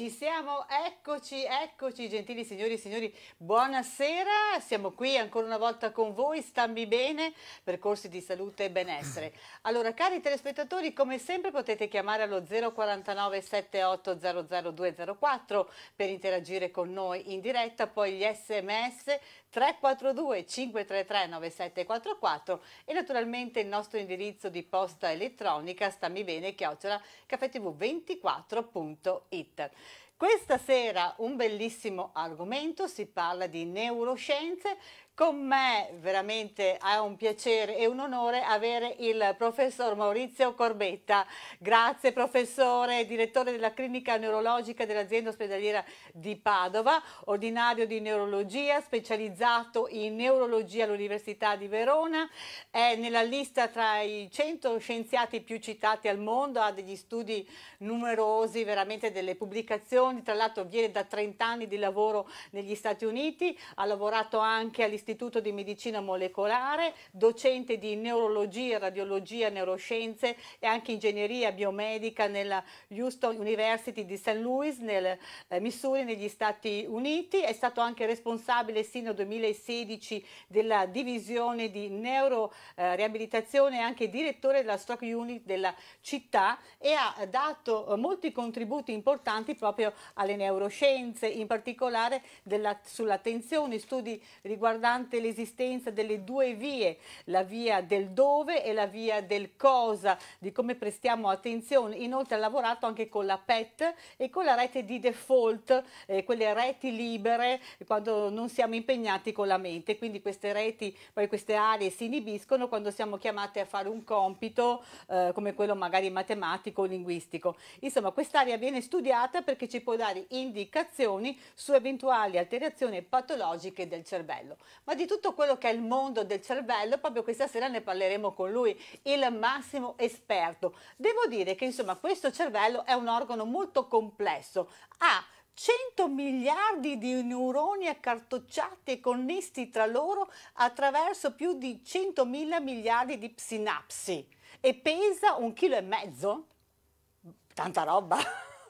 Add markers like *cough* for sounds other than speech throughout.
Ci siamo, eccoci, eccoci gentili signori e signori, buonasera, siamo qui ancora una volta con voi, stammi bene, percorsi di salute e benessere. *clears throat* Allora cari telespettatori, come sempre potete chiamare allo 049 78 204 per interagire con noi in diretta, poi gli sms 342 533 9744 e naturalmente il nostro indirizzo di posta elettronica stammi bene chiocciola caffetv24.it. Questa sera un bellissimo argomento, si parla di neuroscienze con me veramente è un piacere e un onore avere il professor Maurizio Corbetta. Grazie professore, direttore della clinica neurologica dell'azienda ospedaliera di Padova, ordinario di neurologia, specializzato in neurologia all'Università di Verona, è nella lista tra i 100 scienziati più citati al mondo, ha degli studi numerosi, veramente delle pubblicazioni, tra l'altro viene da 30 anni di lavoro negli Stati Uniti, ha lavorato anche all'istituto dell'Istituto di Medicina Molecolare, docente di neurologia, radiologia, neuroscienze e anche ingegneria biomedica nella Houston University di St. Louis, nel eh, Missouri, negli Stati Uniti. È stato anche responsabile sino al 2016 della divisione di neuroriabilitazione eh, e anche direttore della Stroke Unit della città e ha dato eh, molti contributi importanti proprio alle neuroscienze, in particolare della, sulla studi riguardanti nonostante l'esistenza delle due vie, la via del dove e la via del cosa, di come prestiamo attenzione. Inoltre ha lavorato anche con la PET e con la rete di default, eh, quelle reti libere quando non siamo impegnati con la mente, quindi queste reti, poi queste aree si inibiscono quando siamo chiamate a fare un compito eh, come quello magari matematico o linguistico. Insomma, quest'area viene studiata perché ci può dare indicazioni su eventuali alterazioni patologiche del cervello ma di tutto quello che è il mondo del cervello, proprio questa sera ne parleremo con lui, il massimo esperto. Devo dire che insomma questo cervello è un organo molto complesso, ha 100 miliardi di neuroni accartocciati e connessi tra loro attraverso più di 100 mila miliardi di sinapsi e pesa un chilo e mezzo? Tanta roba!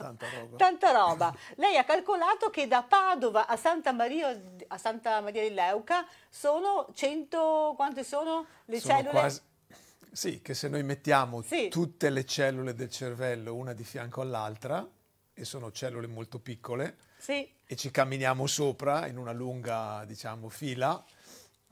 Tanta roba. Tanta roba. Lei ha calcolato che da Padova a Santa Maria, a Santa Maria di Leuca sono 100, quante sono le sono cellule? Quasi, sì, che se noi mettiamo sì. tutte le cellule del cervello una di fianco all'altra, e sono cellule molto piccole, sì. e ci camminiamo sopra in una lunga diciamo, fila,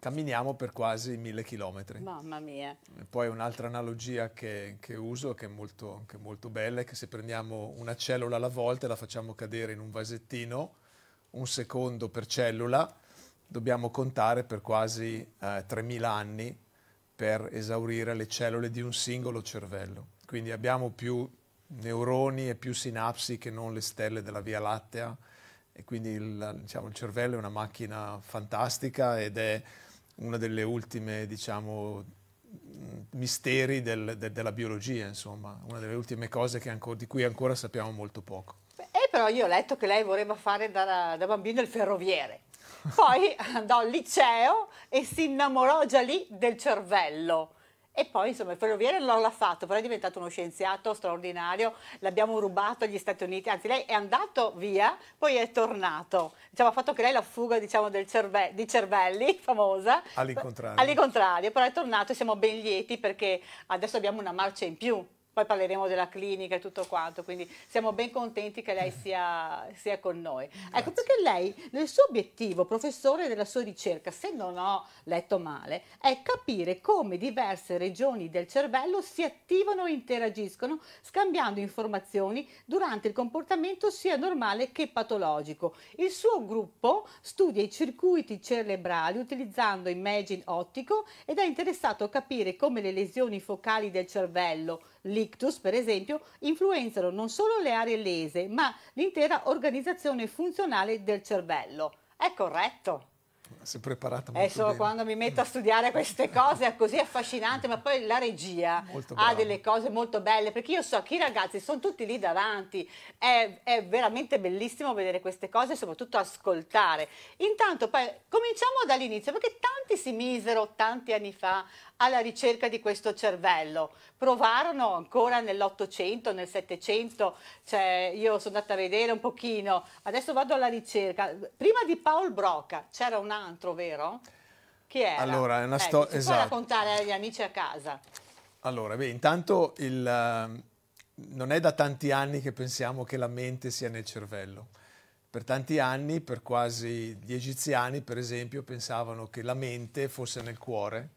Camminiamo per quasi mille chilometri. Mamma mia. E poi un'altra analogia che, che uso, che è, molto, che è, molto, bella, è che se prendiamo una cellula alla volta e la facciamo cadere in un vasettino, un secondo per cellula, dobbiamo contare per quasi eh, 3.000 anni per esaurire le cellule di un singolo cervello. Quindi abbiamo più neuroni e più sinapsi che non le stelle della Via Lattea e quindi il, diciamo, il cervello è una macchina fantastica ed è uno delle ultime, diciamo, misteri del, de, della biologia, insomma, una delle ultime cose ancora, di cui ancora sappiamo molto poco. Eh, però io ho letto che lei voleva fare da, da bambino il ferroviere. Poi andò al liceo e si innamorò già lì del cervello. E poi insomma il ferroviere non l'ha fatto, però è diventato uno scienziato straordinario, l'abbiamo rubato agli Stati Uniti, anzi lei è andato via, poi è tornato. Diciamo, ha fatto che lei la fuga diciamo, cerve di cervelli, *laughs* famosa. All'incontrario. All'incontrario, però è tornato e siamo ben lieti perché adesso abbiamo una marcia in più poi parleremo della clinica e tutto quanto, quindi siamo ben contenti che lei sia, *laughs* sia con noi. Ecco, Grazie. Ecco, perché lei, nel suo obiettivo, professore della sua ricerca, se non ho letto male, è capire come diverse regioni del cervello si attivano e interagiscono scambiando informazioni durante il comportamento sia normale che patologico. Il suo gruppo studia i circuiti cerebrali utilizzando imaging ottico ed è interessato a capire come le lesioni focali del cervello l'ictus per esempio, influenzano non solo le aree lese, ma l'intera organizzazione funzionale del cervello. È corretto. Si è preparata molto. È solo bene. quando mi metto a studiare queste *laughs* cose è così affascinante, ma poi la regia ha delle cose molto belle, perché io so che i ragazzi sono tutti lì davanti, è, è veramente bellissimo vedere queste cose e soprattutto ascoltare. Intanto poi cominciamo dall'inizio, perché tanti si misero tanti anni fa alla ricerca di questo cervello. Provarono ancora nell'Ottocento, nel Settecento, cioè io sono andata a vedere un pochino, adesso vado alla ricerca. Prima di Paul Broca c'era un altro, vero? Chi era? Allora, è una ecco, storia... Eh, esatto. puoi raccontare agli amici a casa. Allora, beh, intanto il, ehm, non è da tanti anni che pensiamo che la mente sia nel cervello. Per tanti anni, per quasi gli egiziani, per esempio, pensavano che la mente fosse nel cuore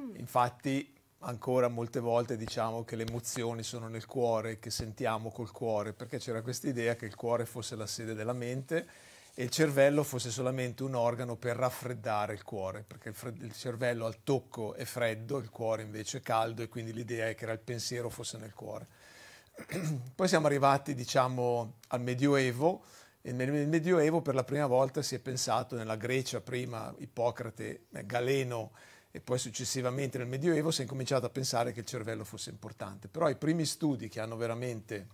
Mm. Infatti ancora molte volte diciamo che le emozioni sono nel cuore, che sentiamo col cuore, perché c'era questa idea che il cuore fosse la sede della mente e il cervello fosse solamente un organo per raffreddare il cuore, perché il, il cervello al tocco è freddo, il cuore invece è caldo e quindi l'idea è che era il pensiero fosse nel cuore. *clears throat* Poi siamo arrivati diciamo al Medioevo e nel Medioevo per la prima volta si è pensato nella Grecia prima, Ippocrate, eh, Galeno, e poi successivamente nel Medioevo si è cominciato a pensare che il cervello fosse importante. Però i primi studi che hanno veramente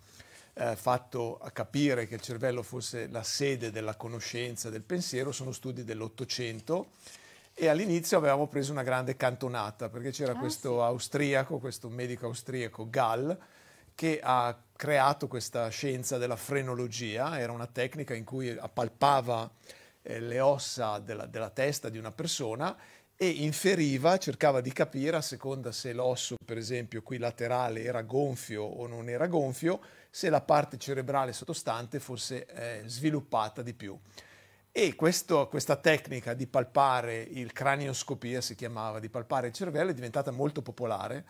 eh, fatto capire che il cervello fosse la sede della conoscenza, del pensiero, sono studi dell'Ottocento e all'inizio avevamo preso una grande cantonata perché c'era ah, questo sì. austriaco, questo medico austriaco Gall, che ha creato questa scienza della frenologia, era una tecnica in cui appalpava eh, le ossa della, della testa di una persona e inferiva, cercava di capire a seconda se l'osso, per esempio, qui laterale era gonfio o non era gonfio, se la parte cerebrale sottostante fosse eh, sviluppata di più. E questo, questa tecnica di palpare il cranioscopia, si chiamava, di palpare il cervello, è diventata molto popolare.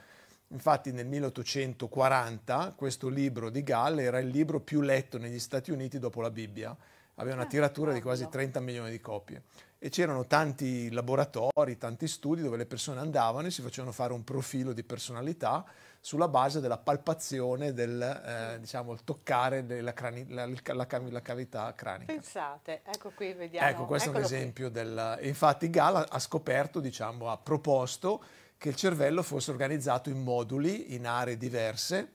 Infatti nel 1840 questo libro di Gall era il libro più letto negli Stati Uniti dopo la Bibbia, aveva una ah, tiratura di quasi 30 milioni di copie e c'erano tanti laboratori, tanti studi dove le persone andavano e si facevano fare un profilo di personalità sulla base della palpazione, del eh, diciamo, toccare della crani, la, la, la, cavità cranica. Pensate, ecco qui vediamo. Ecco, questo Eccolo è un esempio qui. del... Infatti Gala ha scoperto, diciamo, ha proposto che il cervello fosse organizzato in moduli, in aree diverse,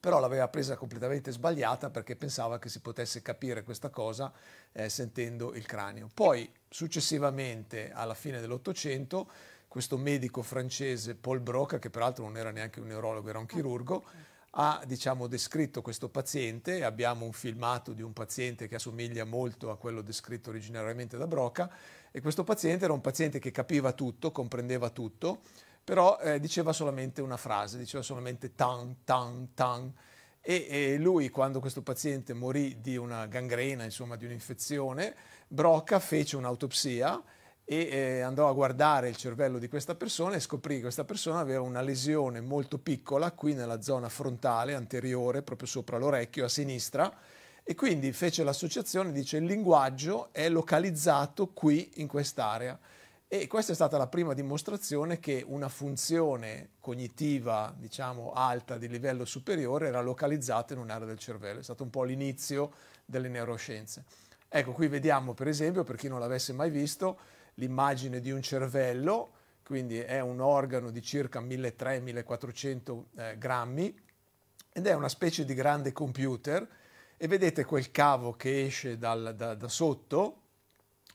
però l'aveva presa completamente sbagliata perché pensava che si potesse capire questa cosa eh, sentendo il cranio. Poi Successivamente, alla fine dell'Ottocento, questo medico francese Paul Broca, che peraltro non era neanche un neurologo, era un chirurgo, ha diciamo, descritto questo paziente, abbiamo un filmato di un paziente che assomiglia molto a quello descritto originariamente da Broca, e questo paziente era un paziente che capiva tutto, comprendeva tutto, però eh, diceva solamente una frase, diceva solamente tan, tan, tan, e, e lui quando questo paziente morì di una gangrena, insomma di un'infezione, Brocca fece un'autopsia e eh, andò a guardare il cervello di questa persona e scoprì che questa persona aveva una lesione molto piccola qui nella zona frontale anteriore, proprio sopra l'orecchio a sinistra e quindi fece l'associazione, dice il linguaggio è localizzato qui in quest'area. E questa è stata la prima dimostrazione che una funzione cognitiva, diciamo, alta, di livello superiore, era localizzata in un'area del cervello. È stato un po' l'inizio delle neuroscienze. Ecco, qui vediamo, per esempio, per chi non l'avesse mai visto, l'immagine di un cervello, quindi è un organo di circa 1300-1400 eh, grammi, ed è una specie di grande computer, e vedete quel cavo che esce dal, da, da sotto,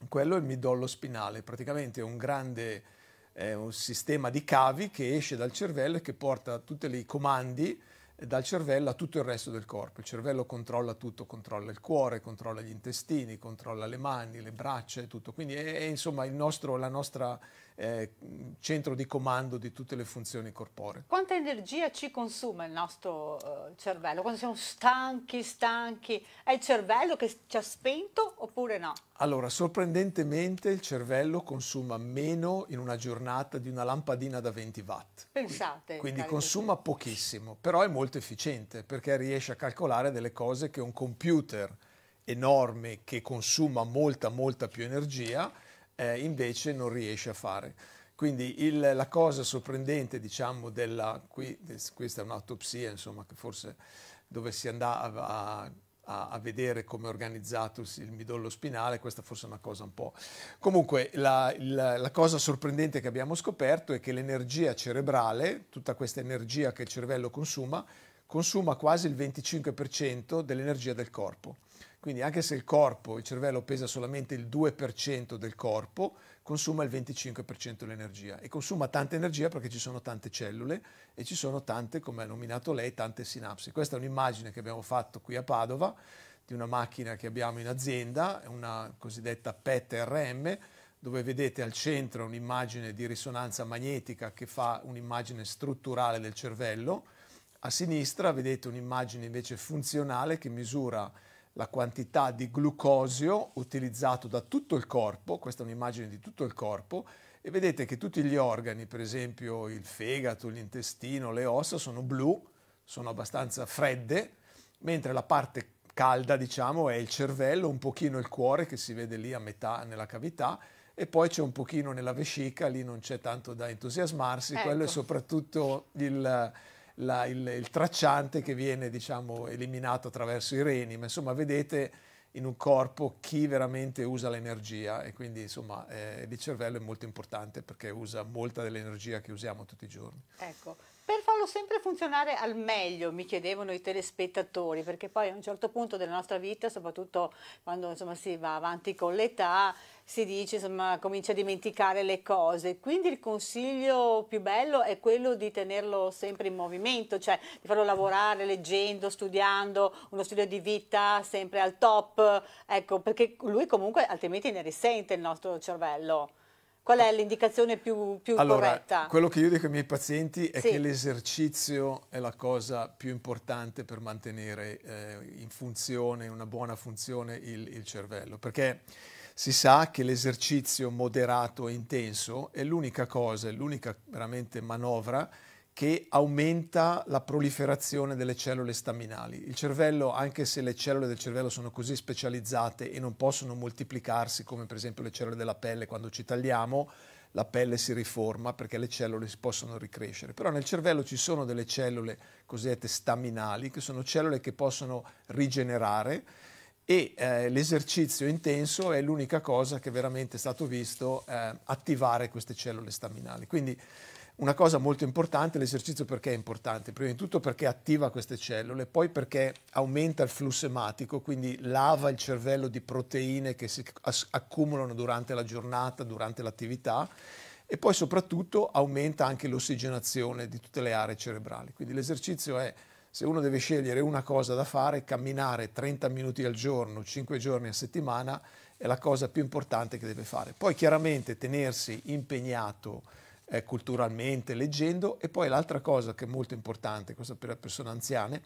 quello è il midollo spinale, praticamente è un grande è un sistema di cavi che esce dal cervello e che porta tutti i comandi eh, dal cervello a tutto il resto del corpo. Il cervello controlla tutto, controlla il cuore, controlla gli intestini, controlla le mani, le braccia e tutto. Quindi è, è insomma nostro, la nostra eh, centro di comando di tutte le funzioni corporee. Quanta energia ci consuma il nostro eh, cervello? Quando siamo stanchi, stanchi, è il cervello che ci ha spento oppure no? Allora, sorprendentemente il cervello consuma meno in una giornata di una lampadina da 20 watt. Pensate. Quindi consuma così. pochissimo, però è molto efficiente perché riesce a calcolare delle cose che un computer enorme che consuma molta molta più energia eh, invece non riesce a fare. Quindi il, la cosa sorprendente, diciamo, della, qui, questa è un'autopsia, insomma, che forse dove si andava a, a, a, vedere come è organizzato il midollo spinale, questa forse è una cosa un po'... Comunque la, la, la cosa sorprendente che abbiamo scoperto è che l'energia cerebrale, tutta questa energia che il cervello consuma, consuma quasi il 25% dell'energia del corpo. Quindi anche se il corpo, il cervello pesa solamente il 2% del corpo, consuma il 25% dell'energia e consuma tanta energia perché ci sono tante cellule e ci sono tante, come ha nominato lei, tante sinapsi. Questa è un'immagine che abbiamo fatto qui a Padova di una macchina che abbiamo in azienda, una cosiddetta PET-RM, dove vedete al centro un'immagine di risonanza magnetica che fa un'immagine strutturale del cervello, a sinistra vedete un'immagine invece funzionale che misura la quantità di glucosio utilizzato da tutto il corpo, questa è un'immagine di tutto il corpo, e vedete che tutti gli organi, per esempio il fegato, l'intestino, le ossa, sono blu, sono abbastanza fredde, mentre la parte calda, diciamo, è il cervello, un pochino il cuore che si vede lì a metà nella cavità, e poi c'è un pochino nella vescica, lì non c'è tanto da entusiasmarsi, ecco. quello è certo. soprattutto il la, il, il, tracciante che viene diciamo, eliminato attraverso i reni, ma insomma vedete in un corpo chi veramente usa l'energia e quindi insomma eh, il cervello è molto importante perché usa molta dell'energia che usiamo tutti i giorni. Ecco. Per farlo sempre funzionare al meglio, mi chiedevano i telespettatori, perché poi a un certo punto della nostra vita, soprattutto quando insomma, si va avanti con l'età, si dice, insomma, comincia a dimenticare le cose. Quindi il consiglio più bello è quello di tenerlo sempre in movimento, cioè di farlo lavorare leggendo, studiando, uno studio di vita sempre al top, ecco, perché lui comunque altrimenti ne risente il nostro cervello. Qual è l'indicazione più, più allora, corretta? Quello che io dico ai miei pazienti è sì. che l'esercizio è la cosa più importante per mantenere eh, in funzione, in una buona funzione, il, il cervello. Perché si sa che l'esercizio moderato e intenso è l'unica cosa, è l'unica veramente manovra che aumenta la proliferazione delle cellule staminali. Il cervello, anche se le cellule del cervello sono così specializzate e non possono moltiplicarsi come per esempio le cellule della pelle quando ci tagliamo, la pelle si riforma perché le cellule si possono ricrescere. Però nel cervello ci sono delle cellule cosiddette staminali, che sono cellule che possono rigenerare e eh, l'esercizio intenso è l'unica cosa che veramente è stato visto eh, attivare queste cellule staminali. Quindi una cosa molto importante, l'esercizio perché è importante? Prima di tutto perché attiva queste cellule, poi perché aumenta il flusso ematico, quindi lava il cervello di proteine che si accumulano durante la giornata, durante l'attività e poi soprattutto aumenta anche l'ossigenazione di tutte le aree cerebrali. Quindi l'esercizio è, se uno deve scegliere una cosa da fare, camminare 30 minuti al giorno, 5 giorni a settimana, è la cosa più importante che deve fare. Poi chiaramente tenersi impegnato eh, culturalmente, leggendo. E poi l'altra cosa che è molto importante, questa per le persone anziane,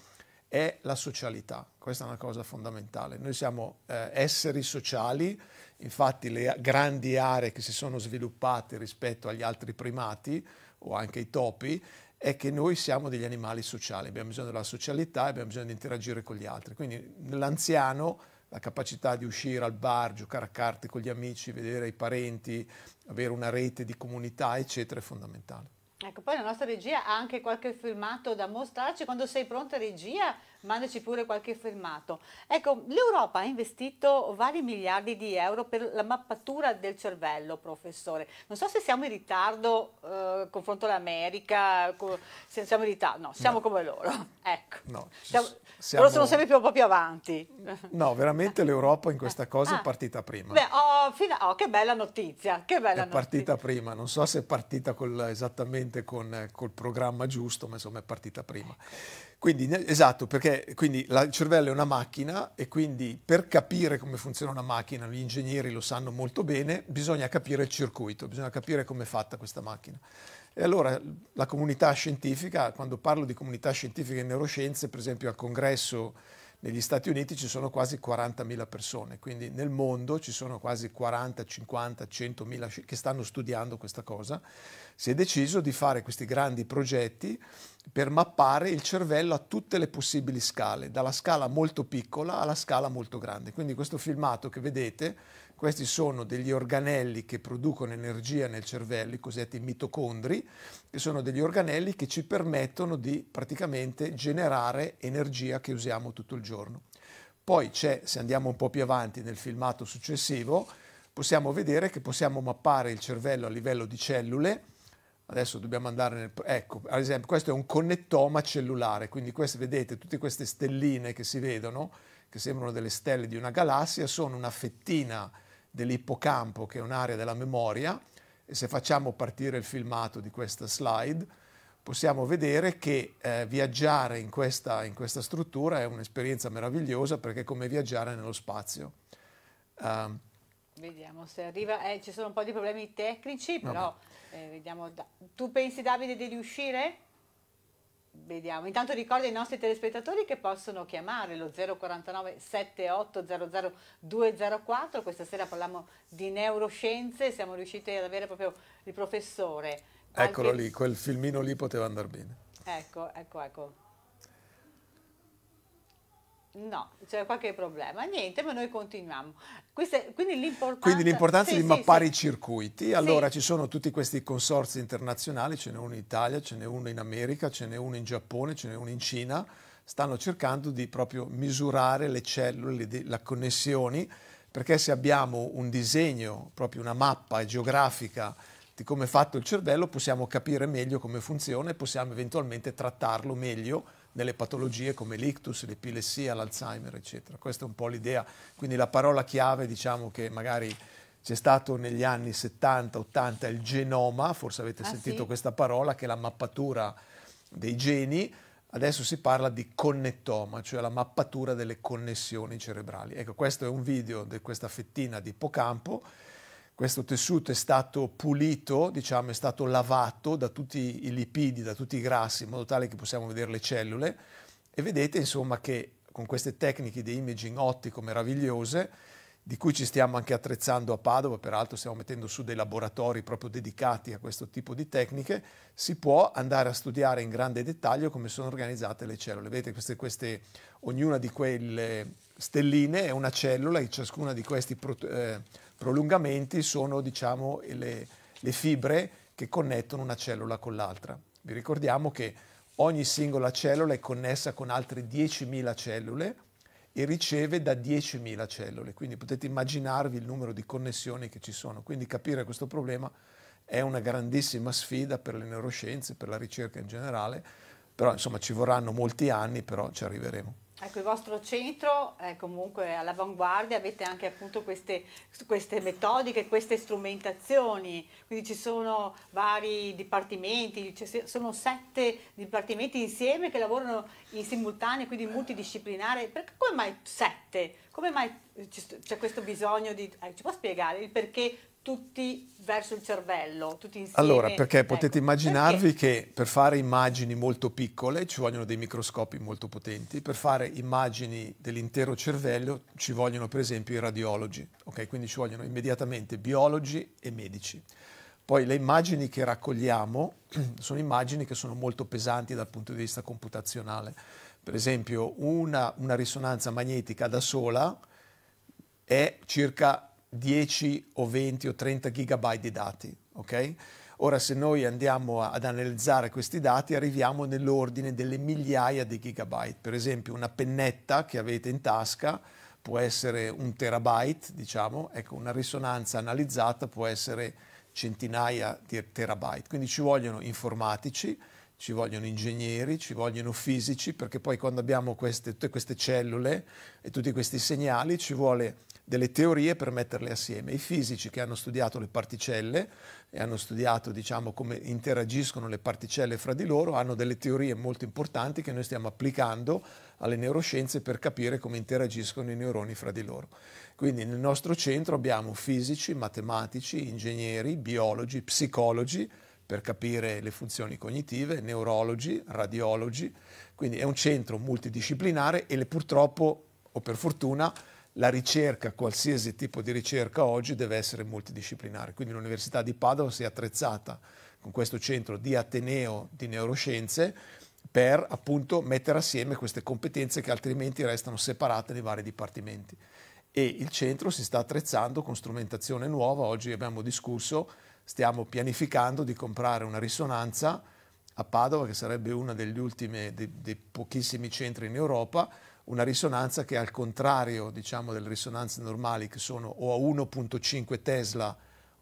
è la socialità. Questa è una cosa fondamentale. Noi siamo eh, esseri sociali, infatti le grandi aree che si sono sviluppate rispetto agli altri primati o anche ai topi è che noi siamo degli animali sociali, abbiamo bisogno della socialità, abbiamo bisogno di interagire con gli altri. Quindi l'anziano la capacità di uscire al bar, giocare a carte con gli amici, vedere i parenti, avere una rete di comunità, eccetera, è fondamentale. Ecco, poi la nostra regia ha anche qualche filmato da mostrarci. Quando sei pronta, regia, mandaci pure qualche fermato. Ecco, l'Europa ha investito vari miliardi di euro per la mappatura del cervello, professore. Non so se siamo in ritardo eh, confronto all'America, co se siamo in ritardo, no, siamo no. come loro, ecco. No, siamo, siamo... Loro sono sempre più, un po' più avanti. No, veramente l'Europa in questa cosa ah. è partita prima. Beh, oh, a... oh, che bella notizia, che bella è notizia. È partita prima, non so se è partita col, esattamente con, col programma giusto, ma insomma è partita prima. Ecco. Quindi, esatto, perché quindi la, il cervello è una macchina e quindi per capire come funziona una macchina, gli ingegneri lo sanno molto bene, bisogna capire il circuito, bisogna capire come è fatta questa macchina. E allora la comunità scientifica, quando parlo di comunità scientifica e neuroscienze, per esempio al congresso negli Stati Uniti ci sono quasi 40.000 persone, quindi nel mondo ci sono quasi 40, 50, 100.000 che stanno studiando questa cosa. Si è deciso di fare questi grandi progetti per mappare il cervello a tutte le possibili scale, dalla scala molto piccola alla scala molto grande. Quindi questo filmato che vedete questi sono degli organelli che producono energia nel cervello, i cosiddetti mitocondri, che sono degli organelli che ci permettono di praticamente generare energia che usiamo tutto il giorno. Poi c'è, se andiamo un po' più avanti nel filmato successivo, possiamo vedere che possiamo mappare il cervello a livello di cellule. Adesso dobbiamo andare nel... Ecco, ad esempio, questo è un connettoma cellulare, quindi queste, vedete tutte queste stelline che si vedono, che sembrano delle stelle di una galassia, sono una fettina dell'ippocampo, che è un'area della memoria, e se facciamo partire il filmato di questa slide, possiamo vedere che eh, viaggiare in questa, in questa, struttura è un'esperienza meravigliosa perché è come viaggiare nello spazio. Um, Vediamo se arriva, eh, ci sono un po' di problemi tecnici, però eh, vediamo. Da... Tu pensi Davide di riuscire? Vediamo, intanto ricordo ai nostri telespettatori che possono chiamare lo 049 7800 204, questa sera parliamo di neuroscienze, siamo riusciti ad avere proprio il professore. Qualche... Eccolo lì, quel filmino lì poteva andare bene. Ecco, ecco, ecco. No, c'è qualche problema, niente, ma noi continuiamo. Queste, quindi l'importanza, sì, di mappare sì. i circuiti. Allora ci sono tutti questi consorzi internazionali, ce n'è uno in Italia, ce n'è uno in America, ce n'è uno in Giappone, ce n'è uno in Cina. Stanno cercando di proprio misurare le cellule, le, le connessioni, perché se abbiamo un disegno, proprio una mappa geografica di come è fatto il cervello, possiamo capire meglio come funziona e possiamo eventualmente trattarlo meglio delle patologie come l'ictus, l'epilessia, l'Alzheimer, eccetera. Questa è un po' l'idea, quindi la parola chiave diciamo che magari c'è stato negli anni 70-80 il genoma, forse avete ah, sentito sì? questa parola, che è la mappatura dei geni, adesso si parla di connettoma, cioè la mappatura delle connessioni cerebrali. Ecco, questo è un video di questa fettina di ippocampo questo tessuto è stato pulito, diciamo, è stato lavato da tutti i lipidi, da tutti i grassi, in modo tale che possiamo vedere le cellule e vedete insomma che con queste tecniche di imaging ottico meravigliose, di cui ci stiamo anche attrezzando a Padova, peraltro stiamo mettendo su dei laboratori proprio dedicati a questo tipo di tecniche, si può andare a studiare in grande dettaglio come sono organizzate le cellule. Vedete, queste, queste, ognuna di quelle stelline è una cellula e ciascuna di questi... Eh, prolungamenti sono diciamo, le, le fibre che connettono una cellula con l'altra. Vi ricordiamo che ogni singola cellula è connessa con altre 10.000 cellule e riceve da 10.000 cellule, quindi potete immaginarvi il numero di connessioni che ci sono. Quindi capire questo problema è una grandissima sfida per le neuroscienze, per la ricerca in generale, però insomma ci vorranno molti anni, però ci arriveremo. Ecco, il vostro centro è comunque all'avanguardia, avete anche appunto queste, queste, metodiche, queste strumentazioni, quindi ci sono vari dipartimenti, cioè sono sette dipartimenti insieme che lavorano in simultanea, quindi multidisciplinare. Perché, come mai sette? Come mai c'è questo bisogno di... Eh, ci può spiegare il perché tutti verso il cervello, tutti insieme. Allora, perché ecco. potete immaginarvi perché? che per fare immagini molto piccole ci vogliono dei microscopi molto potenti, per fare immagini dell'intero cervello ci vogliono per esempio i radiologi, ok? Quindi ci vogliono immediatamente biologi e medici. Poi le immagini che raccogliamo *clears throat* sono immagini che sono molto pesanti dal punto di vista computazionale. Per esempio una, una risonanza magnetica da sola è circa 10 o 20 o 30 gigabyte di dati, ok? Ora se noi andiamo ad analizzare questi dati arriviamo nell'ordine delle migliaia di gigabyte, per esempio una pennetta che avete in tasca può essere un terabyte, diciamo, ecco una risonanza analizzata può essere centinaia di terabyte, quindi ci vogliono informatici, ci vogliono ingegneri, ci vogliono fisici, perché poi quando abbiamo queste, tutte queste cellule e tutti questi segnali ci vuole delle teorie per metterle assieme. I fisici che hanno studiato le particelle e hanno studiato diciamo, come interagiscono le particelle fra di loro hanno delle teorie molto importanti che noi stiamo applicando alle neuroscienze per capire come interagiscono i neuroni fra di loro. Quindi nel nostro centro abbiamo fisici, matematici, ingegneri, biologi, psicologi, per capire le funzioni cognitive, neurologi, radiologi, quindi è un centro multidisciplinare e le, purtroppo o per fortuna la ricerca, qualsiasi tipo di ricerca oggi deve essere multidisciplinare, quindi l'Università di Padova si è attrezzata con questo centro di Ateneo di neuroscienze per appunto mettere assieme queste competenze che altrimenti restano separate nei vari dipartimenti e il centro si sta attrezzando con strumentazione nuova, oggi abbiamo discusso, stiamo pianificando di comprare una risonanza a Padova che sarebbe uno degli ultimi, dei, dei pochissimi centri in Europa una risonanza che al contrario diciamo, delle risonanze normali che sono o a 1.5 Tesla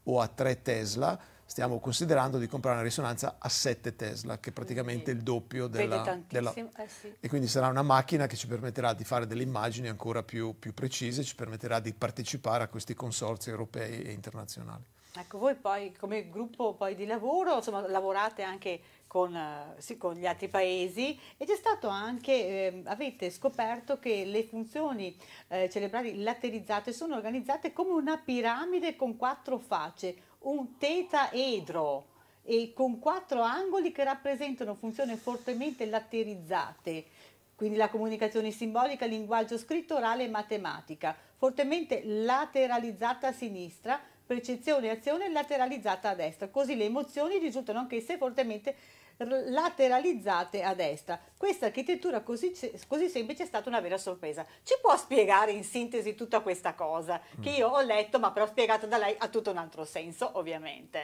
o a 3 Tesla, stiamo considerando di comprare una risonanza a 7 Tesla, che è praticamente sì. il doppio della... della... Eh sì. E quindi sarà una macchina che ci permetterà di fare delle immagini ancora più, più precise, ci permetterà di partecipare a questi consorzi europei e internazionali. Ecco, voi poi come gruppo poi di lavoro insomma, lavorate anche con, eh, sì, con, gli altri paesi e c'è stato anche, eh, avete scoperto che le funzioni eh, cerebrali laterizzate sono organizzate come una piramide con quattro facce, un tetaedro e con quattro angoli che rappresentano funzioni fortemente laterizzate quindi la comunicazione simbolica, linguaggio scritto, orale e matematica, fortemente lateralizzata a sinistra percezione e azione lateralizzata a destra, così le emozioni risultano anch'esse fortemente lateralizzate a destra. Questa architettura così, così, semplice è stata una vera sorpresa. Ci può spiegare in sintesi tutta questa cosa che mm. io ho letto, ma però spiegata da lei ha tutto un altro senso, ovviamente.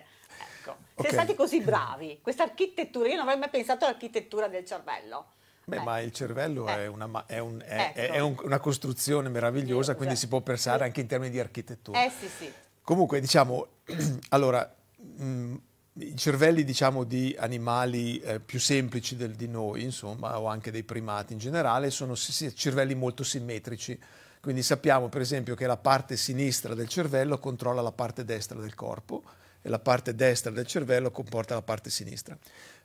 Ecco. Okay. Siete stati così *laughs* bravi. Questa architettura, io non avrei mai pensato all'architettura del cervello. Beh, eh. ma il cervello eh. è, una, è, un, è, ecco. è un, una costruzione meravigliosa, quindi si può cioè, pensare anche in termini di architettura. Eh sì, sì. Comunque, diciamo, *clears throat* allora, mh, mm, i cervelli diciamo, di animali eh, più semplici del, di noi, insomma, o anche dei primati in generale, sono sì, cervelli molto simmetrici. Quindi sappiamo, per esempio, che la parte sinistra del cervello controlla la parte destra del corpo e la parte destra del cervello comporta la parte sinistra.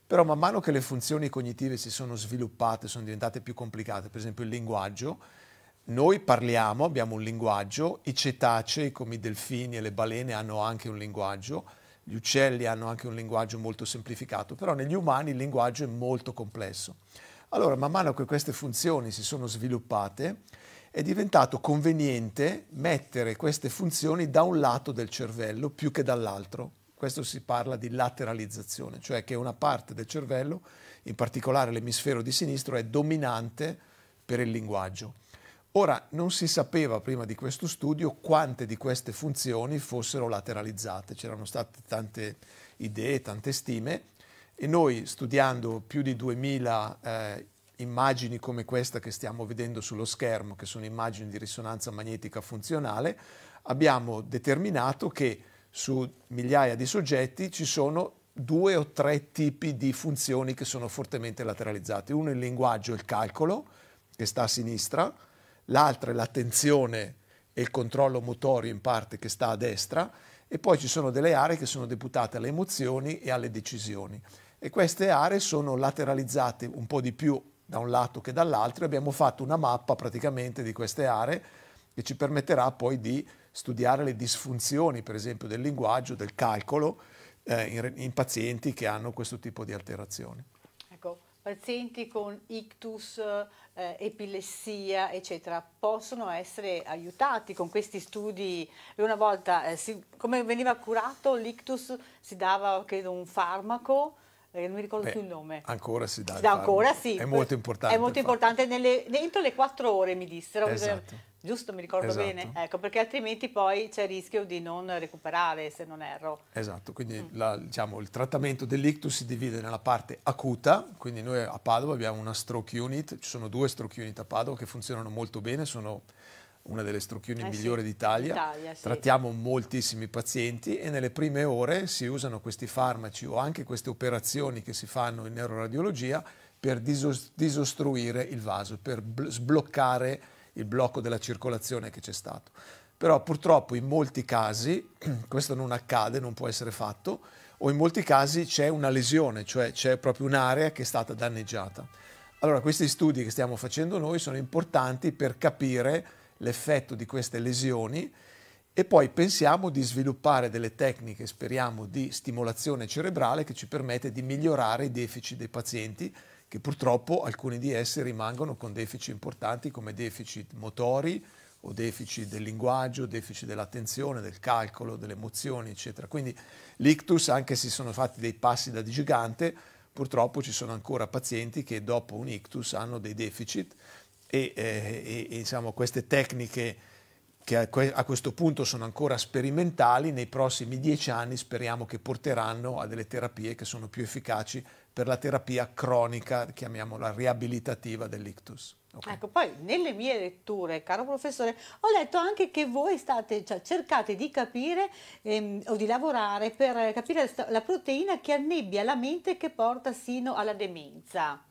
Però man mano che le funzioni cognitive si sono sviluppate, sono diventate più complicate, per esempio il linguaggio, noi parliamo, abbiamo un linguaggio, i cetacei come i delfini e le balene hanno anche un linguaggio, gli uccelli hanno anche un linguaggio molto semplificato, però negli umani il linguaggio è molto complesso. Allora, man mano che queste funzioni si sono sviluppate, è diventato conveniente mettere queste funzioni da un lato del cervello più che dall'altro. Questo si parla di lateralizzazione, cioè che una parte del cervello, in particolare l'emisfero di sinistro, è dominante per il linguaggio. Ora, non si sapeva prima di questo studio quante di queste funzioni fossero lateralizzate, c'erano state tante idee, tante stime e noi studiando più di 2000 eh, immagini come questa che stiamo vedendo sullo schermo, che sono immagini di risonanza magnetica funzionale, abbiamo determinato che su migliaia di soggetti ci sono due o tre tipi di funzioni che sono fortemente lateralizzate. Uno è il linguaggio, il calcolo, che sta a sinistra, l'altra è l'attenzione e il controllo motorio in parte che sta a destra e poi ci sono delle aree che sono deputate alle emozioni e alle decisioni e queste aree sono lateralizzate un po' di più da un lato che dall'altro e abbiamo fatto una mappa praticamente di queste aree che ci permetterà poi di studiare le disfunzioni per esempio del linguaggio, del calcolo eh, in, in pazienti che hanno questo tipo di alterazioni pazienti con ictus, eh, epilessia, eccetera, possono essere aiutati con questi studi. Una volta, eh, si, come veniva curato l'ictus, si dava, credo, un farmaco, eh, non mi ricordo Beh, più il nome. Ancora si dà. Si dà ancora, sì. È molto importante. È molto importante, nelle, dentro le quattro ore, mi dissero. Esatto. Bisogna, cioè, Giusto, mi ricordo esatto. bene? Ecco, perché altrimenti poi c'è il rischio di non recuperare, se non erro. Esatto, quindi mm. la, diciamo, il trattamento dell'ictus si divide nella parte acuta, quindi noi a Padova abbiamo una stroke unit, ci sono due stroke unit a Padova che funzionano molto bene, sono una delle strocchioni eh migliori sì, d'Italia, sì. trattiamo moltissimi pazienti e nelle prime ore si usano questi farmaci o anche queste operazioni che si fanno in neuroradiologia per disostruire il vaso, per sbloccare il blocco della circolazione che c'è stato. Però purtroppo in molti casi *clears throat* questo non accade, non può essere fatto, o in molti casi c'è una lesione, cioè c'è proprio un'area che è stata danneggiata. Allora questi studi che stiamo facendo noi sono importanti per capire l'effetto di queste lesioni e poi pensiamo di sviluppare delle tecniche, speriamo, di stimolazione cerebrale che ci permette di migliorare i deficit dei pazienti che purtroppo alcuni di essi rimangono con deficit importanti come deficit motori o deficit del linguaggio, deficit dell'attenzione, del calcolo, delle emozioni, eccetera. Quindi l'ictus, anche se sono fatti dei passi da di gigante, purtroppo ci sono ancora pazienti che dopo un ictus hanno dei deficit e, eh, e diciamo, queste tecniche che a, que a questo punto sono ancora sperimentali, nei prossimi dieci anni speriamo che porteranno a delle terapie che sono più efficaci per la terapia cronica, chiamiamola riabilitativa dell'ictus. Okay. Ecco, poi nelle mie letture, caro professore, ho letto anche che voi state, cioè, cercate di capire ehm, o di lavorare per capire la proteina che annebbia la mente e che porta sino alla demenza.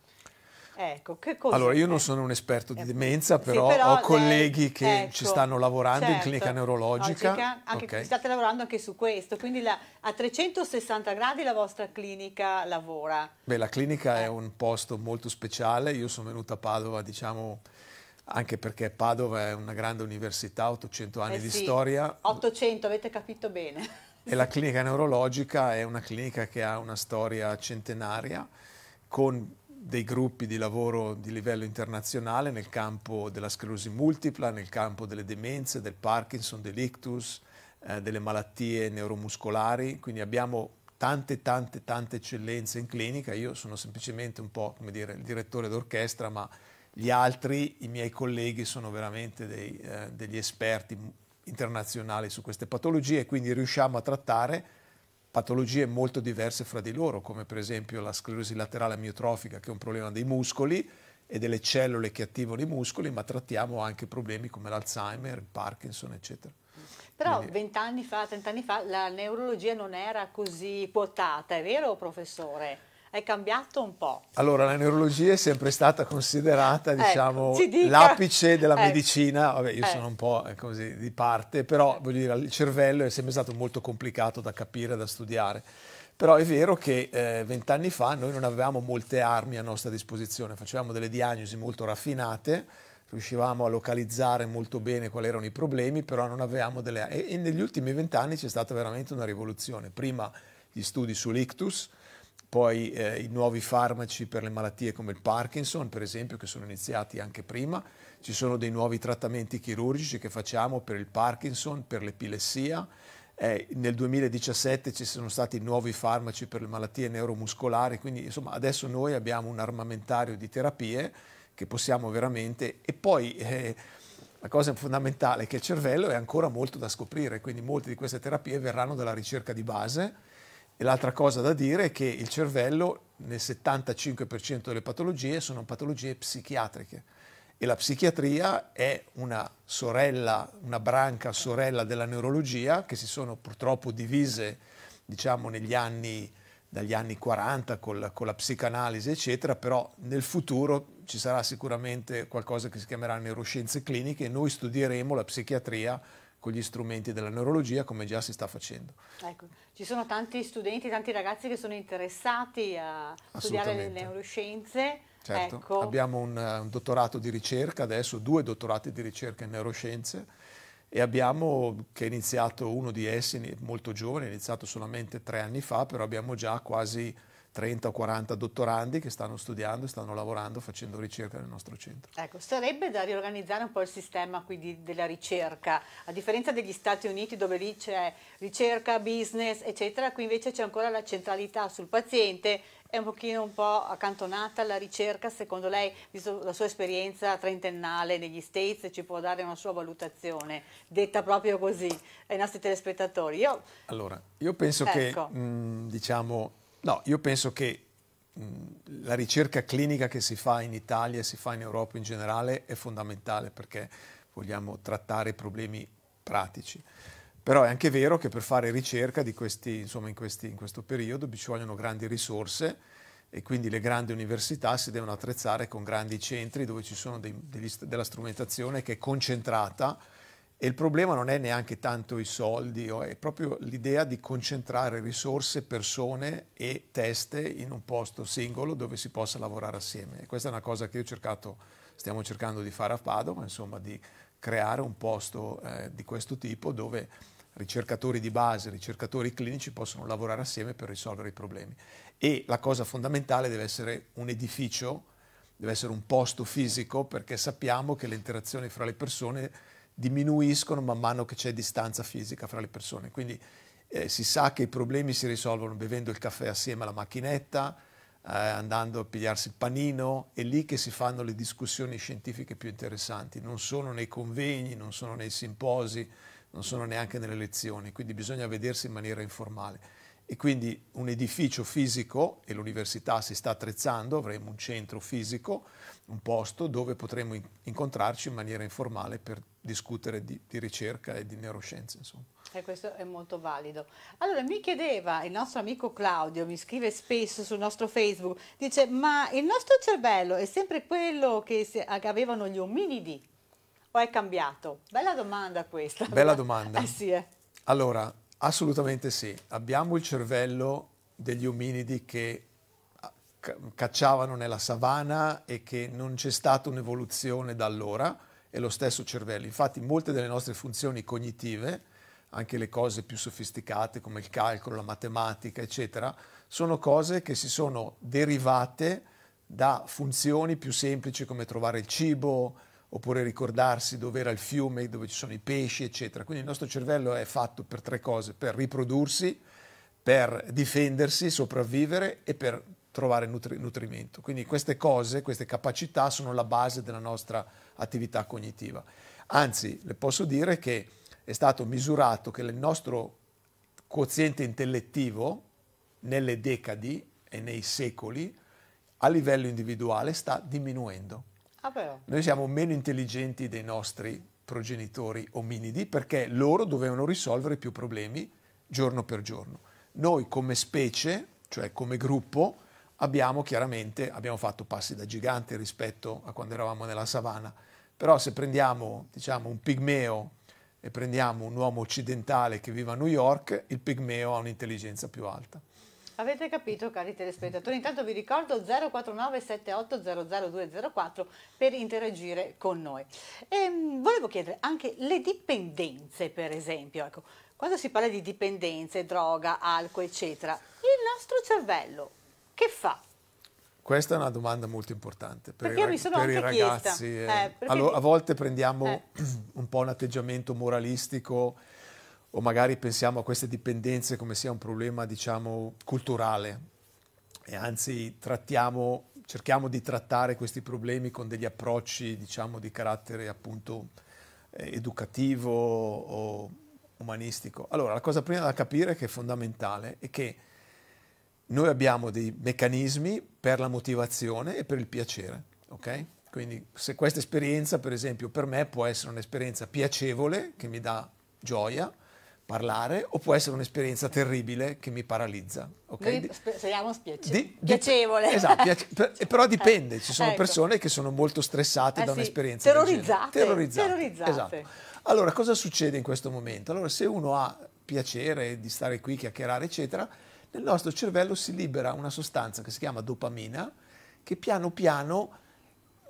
Ecco, che cosa allora, io non eh. sono un esperto di eh, demenza, però, sì, però ho colleghi lei, eh, che ecco, ci stanno lavorando certo, in clinica neurologica. Logica, anche, okay. State lavorando anche su questo, quindi la, a 360 gradi la vostra clinica lavora. Beh, la clinica eh. è un posto molto speciale, io sono venuta a Padova, diciamo, anche perché Padova è una grande università, 800 anni eh sì, di storia. 800, avete capito bene. E la clinica neurologica è una clinica che ha una storia centenaria, con dei gruppi di lavoro di livello internazionale nel campo della sclerosi multipla, nel campo delle demenze, del Parkinson, dell'ictus, eh, delle malattie neuromuscolari, quindi abbiamo tante tante tante eccellenze in clinica, io sono semplicemente un po' come dire il direttore d'orchestra, ma gli altri, i miei colleghi sono veramente dei, eh, degli esperti internazionali su queste patologie e quindi riusciamo a trattare patologie molto diverse fra di loro, come per esempio la sclerosi laterale amiotrofica, che è un problema dei muscoli e delle cellule che attivano i muscoli, ma trattiamo anche problemi come l'Alzheimer, il Parkinson, eccetera. Però vent'anni fa, trent'anni fa, la neurologia non era così quotata, è vero professore? è cambiato un po'. Allora, la neurologia è sempre stata considerata, eh, diciamo, l'apice della ecco. medicina. Vabbè, io ecco. sono un po' così di parte, però voglio dire, il cervello è sempre stato molto complicato da capire, da studiare. Però è vero che vent'anni eh, fa noi non avevamo molte armi a nostra disposizione, facevamo delle diagnosi molto raffinate, riuscivamo a localizzare molto bene quali erano i problemi, però non avevamo delle... E, e negli ultimi vent'anni c'è stata veramente una rivoluzione. Prima gli studi sull'ictus, poi eh, i nuovi farmaci per le malattie come il Parkinson, per esempio, che sono iniziati anche prima, ci sono dei nuovi trattamenti chirurgici che facciamo per il Parkinson, per l'epilessia, eh, nel 2017 ci sono stati nuovi farmaci per le malattie neuromuscolari, quindi insomma adesso noi abbiamo un armamentario di terapie che possiamo veramente... E poi eh, la cosa fondamentale è che il cervello è ancora molto da scoprire, quindi molte di queste terapie verranno dalla ricerca di base, l'altra cosa da dire è che il cervello nel 75% delle patologie sono patologie psichiatriche e la psichiatria è una sorella, una branca sorella della neurologia che si sono purtroppo divise diciamo negli anni dagli anni 40 col, con la psicanalisi eccetera, però nel futuro ci sarà sicuramente qualcosa che si chiamerà neuroscienze cliniche e noi studieremo la psichiatria con gli strumenti della neurologia come già si sta facendo. Ecco, ci sono tanti studenti, tanti ragazzi che sono interessati a studiare le neuroscienze. Certo, ecco. abbiamo un, eh, un, dottorato di ricerca adesso, due dottorati di ricerca in neuroscienze e abbiamo, che è iniziato uno di essi molto giovane, è iniziato solamente tre anni fa, però abbiamo già quasi 30 o 40 dottorandi che stanno studiando stanno lavorando facendo ricerca nel nostro centro. Ecco, sarebbe da riorganizzare un po' il sistema quindi della ricerca, a differenza degli Stati Uniti dove lì c'è ricerca, business eccetera, qui invece c'è ancora la centralità sul paziente, è un pochino un po' accantonata la ricerca, secondo lei, visto la sua esperienza trentennale negli States, ci può dare una sua valutazione, detta proprio così ai nostri telespettatori? Io... Allora, io penso ecco. che mh, diciamo No, io penso che la ricerca clinica che si fa in Italia e si fa in Europa in generale è fondamentale perché vogliamo trattare problemi pratici. Però è anche vero che per fare ricerca questi, insomma, in, questi, in questo periodo ci vogliono grandi risorse e quindi le grandi università si devono attrezzare con grandi centri dove ci sono dei, degli, della strumentazione che è concentrata e il problema non è neanche tanto i soldi, è proprio l'idea di concentrare risorse, persone e teste in un posto singolo dove si possa lavorare assieme. E questa è una cosa che cercato, stiamo cercando di fare a Padova, insomma, di creare un posto eh, di questo tipo dove ricercatori di base, ricercatori clinici possono lavorare assieme per risolvere i problemi. E la cosa fondamentale deve essere un edificio, deve essere un posto fisico, perché sappiamo che le interazioni fra le persone diminuiscono man mano che c'è distanza fisica fra le persone. Quindi eh, si sa che i problemi si risolvono bevendo il caffè assieme alla macchinetta, eh, andando a pigliarsi il panino, è lì che si fanno le discussioni scientifiche più interessanti, non sono nei convegni, non sono nei simposi, non sono neanche nelle lezioni, quindi bisogna vedersi in maniera informale. E quindi un edificio fisico, e l'università si sta attrezzando, avremo un centro fisico, un posto dove potremo incontrarci in maniera informale per discutere di, di ricerca e di neuroscienze. Insomma. E questo è molto valido. Allora mi chiedeva il nostro amico Claudio, mi scrive spesso sul nostro Facebook, dice ma il nostro cervello è sempre quello che avevano gli ominidi o è cambiato? Bella domanda questa. Bella domanda. *laughs* Eh sì, eh. Allora, assolutamente sì. Abbiamo il cervello degli ominidi che ah, cacciavano nella savana e che non c'è stata un'evoluzione da allora è lo stesso cervello. Infatti molte delle nostre funzioni cognitive, anche le cose più sofisticate come il calcolo, la matematica, eccetera, sono cose che si sono derivate da funzioni più semplici come trovare il cibo, oppure ricordarsi dove era il fiume, dove ci sono i pesci, eccetera. Quindi il nostro cervello è fatto per tre cose, per riprodursi, per difendersi, sopravvivere e per trovare nutri- nutrimento. Quindi queste cose, queste capacità sono la base della nostra attività cognitiva. Anzi, le posso dire che è stato misurato che il nostro quoziente intellettivo nelle decadi e nei secoli a livello individuale sta diminuendo. Ah, Noi siamo meno intelligenti dei nostri progenitori ominidi perché loro dovevano risolvere più problemi giorno per giorno. Noi come specie, cioè come gruppo, abbiamo chiaramente abbiamo fatto passi da gigante rispetto a quando eravamo nella savana, però se prendiamo diciamo, un pigmeo e prendiamo un uomo occidentale che vive a New York, il pigmeo ha un'intelligenza più alta. Avete capito cari telespettatori, intanto vi ricordo 049 7800204 per interagire con noi. E, ehm, volevo chiedere anche le dipendenze per esempio, ecco, quando si parla di dipendenze, droga, alcol eccetera, il nostro cervello che fa? Questa è una domanda molto importante per i, mi per i ragazzi. Chiesta. Eh, eh allora, a volte prendiamo eh. *clears throat* un po' un atteggiamento moralistico o magari pensiamo a queste dipendenze come sia un problema, diciamo, culturale e anzi trattiamo, cerchiamo di trattare questi problemi con degli approcci, diciamo, di carattere appunto eh, educativo o umanistico. Allora, la cosa prima da capire che è fondamentale è che noi abbiamo dei meccanismi per la motivazione e per il piacere, ok? Quindi se questa esperienza, per esempio, per me può essere un'esperienza piacevole che mi dà gioia, parlare o può essere un'esperienza terribile che mi paralizza. Okay? Noi speriamo spiace- di, piacevole. Di, esatto, piace- *laughs* però dipende, ci sono ecco. persone che sono molto stressate eh da sì, un'esperienza. Terrorizzate. Terrorizzate. terrorizzate. Esatto. Allora, cosa succede in questo momento? Allora, se uno ha piacere di stare qui, chiacchierare, eccetera, nel nostro cervello si libera una sostanza che si chiama dopamina, che piano piano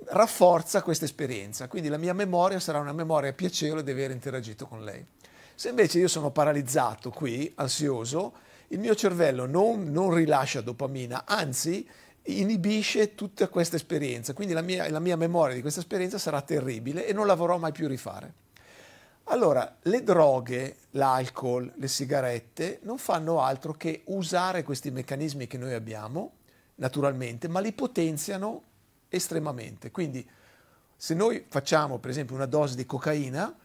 rafforza questa esperienza, quindi la mia memoria sarà una memoria piacevole di aver interagito con lei. Se invece io sono paralizzato qui, ansioso, il mio cervello non, non rilascia dopamina, anzi inibisce tutta questa esperienza, quindi la mia, la mia memoria di questa esperienza sarà terribile e non la vorrò mai più rifare. Allora, le droghe, l'alcol, le sigarette non fanno altro che usare questi meccanismi che noi abbiamo, naturalmente, ma li potenziano estremamente. Quindi, se noi facciamo, per esempio, una dose di cocaina,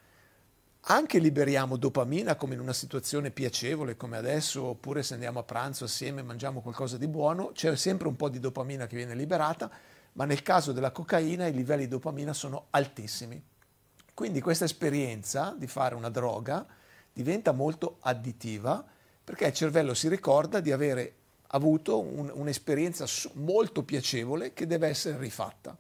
anche liberiamo dopamina come in una situazione piacevole come adesso, oppure se andiamo a pranzo assieme e mangiamo qualcosa di buono, c'è sempre un po' di dopamina che viene liberata, ma nel caso della cocaina i livelli di dopamina sono altissimi. Quindi questa esperienza di fare una droga diventa molto additiva perché il cervello si ricorda di avere avuto un, un'esperienza molto piacevole che deve essere rifatta.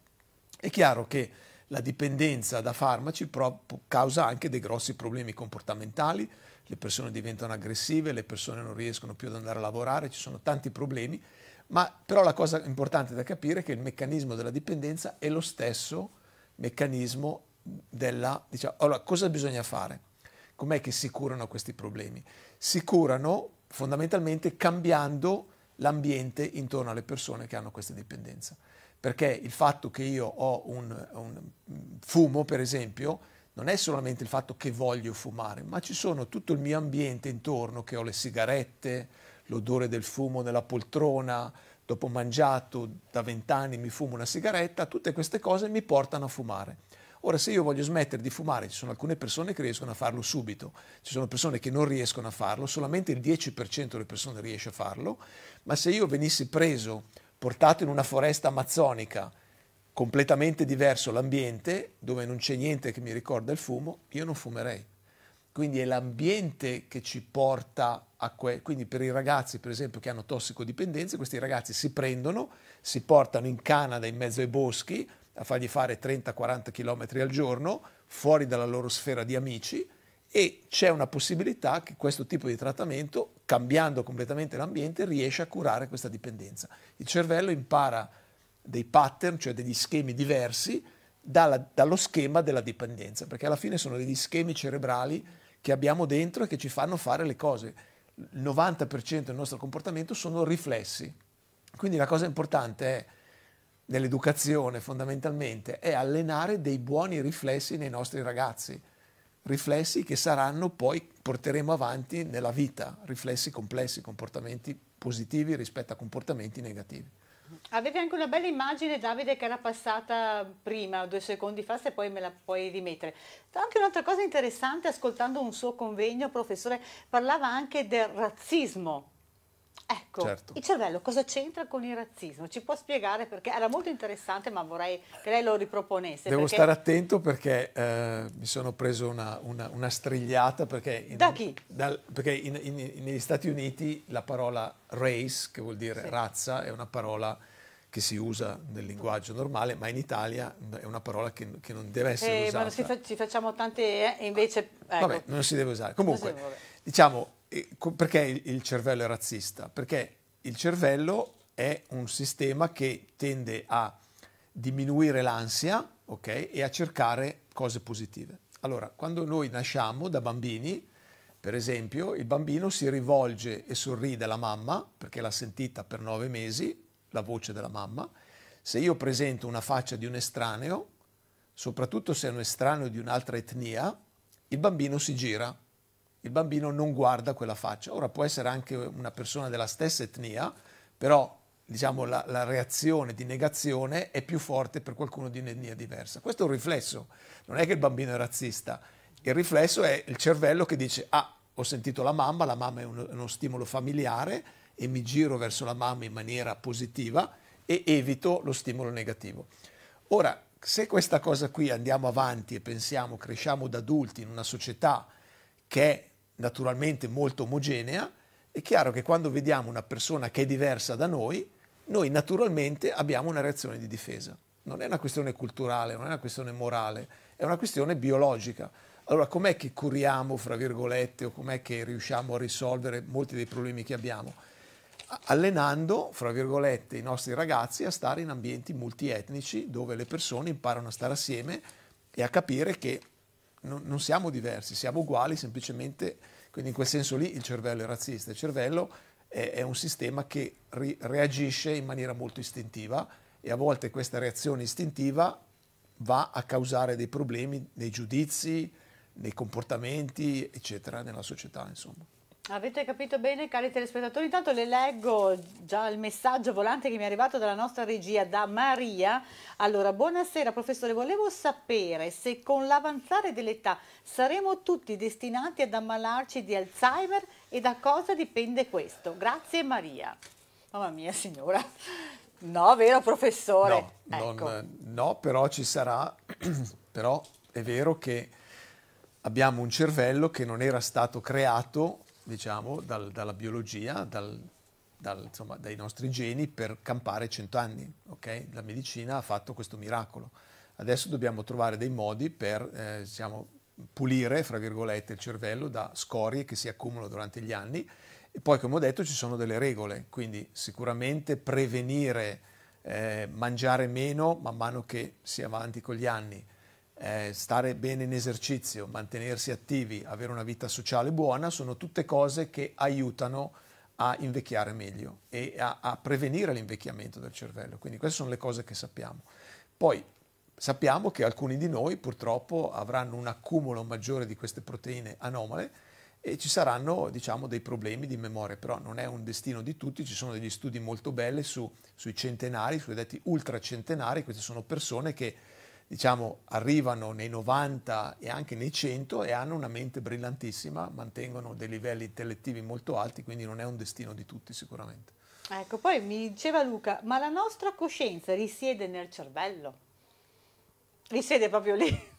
È chiaro che la dipendenza da farmaci pro- causa anche dei grossi problemi comportamentali, le persone diventano aggressive, le persone non riescono più ad andare a lavorare, ci sono tanti problemi, ma però la cosa importante da capire è che il meccanismo della dipendenza è lo stesso meccanismo della... Diciamo, allora, cosa bisogna fare? Com'è che si curano questi problemi? Si curano fondamentalmente cambiando l'ambiente intorno alle persone che hanno questa dipendenza. Perché il fatto che io ho un, un fumo, per esempio, non è solamente il fatto che voglio fumare, ma ci sono tutto il mio ambiente intorno, che ho le sigarette, l'odore del fumo nella poltrona, dopo mangiato da vent'anni mi fumo una sigaretta, tutte queste cose mi portano a fumare. Ora, se io voglio smettere di fumare, ci sono alcune persone che riescono a farlo subito, ci sono persone che non riescono a farlo, solamente il 10% delle persone riesce a farlo, ma se io venissi preso, portato in una foresta amazzonica, completamente diverso l'ambiente, dove non c'è niente che mi ricorda il fumo, io non fumerei. Quindi è l'ambiente che ci porta a que- quindi per i ragazzi, per esempio, che hanno tossicodipendenze, questi ragazzi si prendono, si portano in Canada in mezzo ai boschi, a fargli fare 30-40 km al giorno, fuori dalla loro sfera di amici, e c'è una possibilità che questo tipo di trattamento, cambiando completamente l'ambiente, riesce a curare questa dipendenza. Il cervello impara dei pattern, cioè degli schemi diversi, dalla, dallo schema della dipendenza, perché alla fine sono degli schemi cerebrali che abbiamo dentro e che ci fanno fare le cose. Il 90% del nostro comportamento sono riflessi. Quindi la cosa importante è nell'educazione fondamentalmente è allenare dei buoni riflessi nei nostri ragazzi, riflessi che saranno poi, porteremo avanti nella vita, riflessi complessi, comportamenti positivi rispetto a comportamenti negativi. Avevi anche una bella immagine, Davide, che era passata prima, due secondi fa, se poi me la puoi rimettere. Anche un'altra cosa interessante, ascoltando un suo convegno, professore, parlava anche del razzismo Ecco, certo. il cervello cosa c'entra con il razzismo? Ci può spiegare perché era molto interessante ma vorrei che lei lo riproponesse. Devo perché... stare attento perché eh, mi sono preso una, una, una strigliata perché, in, da dal, perché in, in, negli Stati Uniti la parola race, che vuol dire sì. razza, è una parola che si usa nel linguaggio normale, ma in Italia è una parola che, che non deve essere eh, usata. Ma ci, facciamo tante, eh, invece... Ecco. Vabbè, non si deve usare. Comunque, diciamo, perché il cervello è razzista? Perché il cervello è un sistema che tende a diminuire l'ansia okay, e a cercare cose positive. Allora, quando noi nasciamo da bambini, per esempio, il bambino si rivolge e sorride alla mamma perché l'ha sentita per nove mesi, la voce della mamma. Se io presento una faccia di un estraneo, soprattutto se è un estraneo di un'altra etnia, il bambino si gira il bambino non guarda quella faccia. Ora può essere anche una persona della stessa etnia, però diciamo, la, la, reazione di negazione è più forte per qualcuno di un'etnia diversa. Questo è un riflesso, non è che il bambino è razzista, il riflesso è il cervello che dice ah, ho sentito la mamma, la mamma è uno, uno stimolo familiare e mi giro verso la mamma in maniera positiva e evito lo stimolo negativo. Ora, se questa cosa qui andiamo avanti e pensiamo, cresciamo da adulti in una società che è naturalmente molto omogenea, è chiaro che quando vediamo una persona che è diversa da noi, noi naturalmente abbiamo una reazione di difesa. Non è una questione culturale, non è una questione morale, è una questione biologica. Allora, com'è che curiamo, fra virgolette, o com'è che riusciamo a risolvere molti dei problemi che abbiamo? Allenando, fra virgolette, i nostri ragazzi a stare in ambienti multietnici dove le persone imparano a stare assieme e a capire che non, non siamo diversi, siamo uguali semplicemente, quindi in quel senso lì il cervello è razzista, il cervello è, è un sistema che ri, reagisce in maniera molto istintiva e a volte questa reazione istintiva va a causare dei problemi nei giudizi, nei comportamenti, eccetera, nella società, insomma. Avete capito bene, cari telespettatori? Intanto le leggo già il messaggio volante che mi è arrivato dalla nostra regia, da Maria. Allora, buonasera professore, volevo sapere se con l'avanzare dell'età saremo tutti destinati ad ammalarci di Alzheimer e da cosa dipende questo? Grazie Maria. Mamma mia signora. No, vero professore? No, ecco. non, no però ci sarà, *clears throat* però è vero che abbiamo un cervello che non era stato creato diciamo, dal, dalla biologia, dal, dal, insomma, dai nostri geni per campare cent'anni. Okay? La medicina ha fatto questo miracolo. Adesso dobbiamo trovare dei modi per eh, diciamo, pulire, fra virgolette, il cervello da scorie che si accumulano durante gli anni. E poi, come ho detto, ci sono delle regole, quindi sicuramente prevenire, eh, mangiare meno man mano che si è avanti con gli anni, eh, stare bene in esercizio, mantenersi attivi, avere una vita sociale buona, sono tutte cose che aiutano a invecchiare meglio e a, a prevenire l'invecchiamento del cervello. Quindi queste sono le cose che sappiamo. Poi sappiamo che alcuni di noi purtroppo avranno un accumulo maggiore di queste proteine anomale e ci saranno diciamo, dei problemi di memoria, però non è un destino di tutti, ci sono degli studi molto belli su, sui centenari, sui detti ultracentenari, queste sono persone che diciamo, arrivano nei 90 e anche nei 100 e hanno una mente brillantissima, mantengono dei livelli intellettivi molto alti, quindi non è un destino di tutti sicuramente. Ecco, poi mi diceva Luca, ma la nostra coscienza risiede nel cervello? Risiede proprio lì?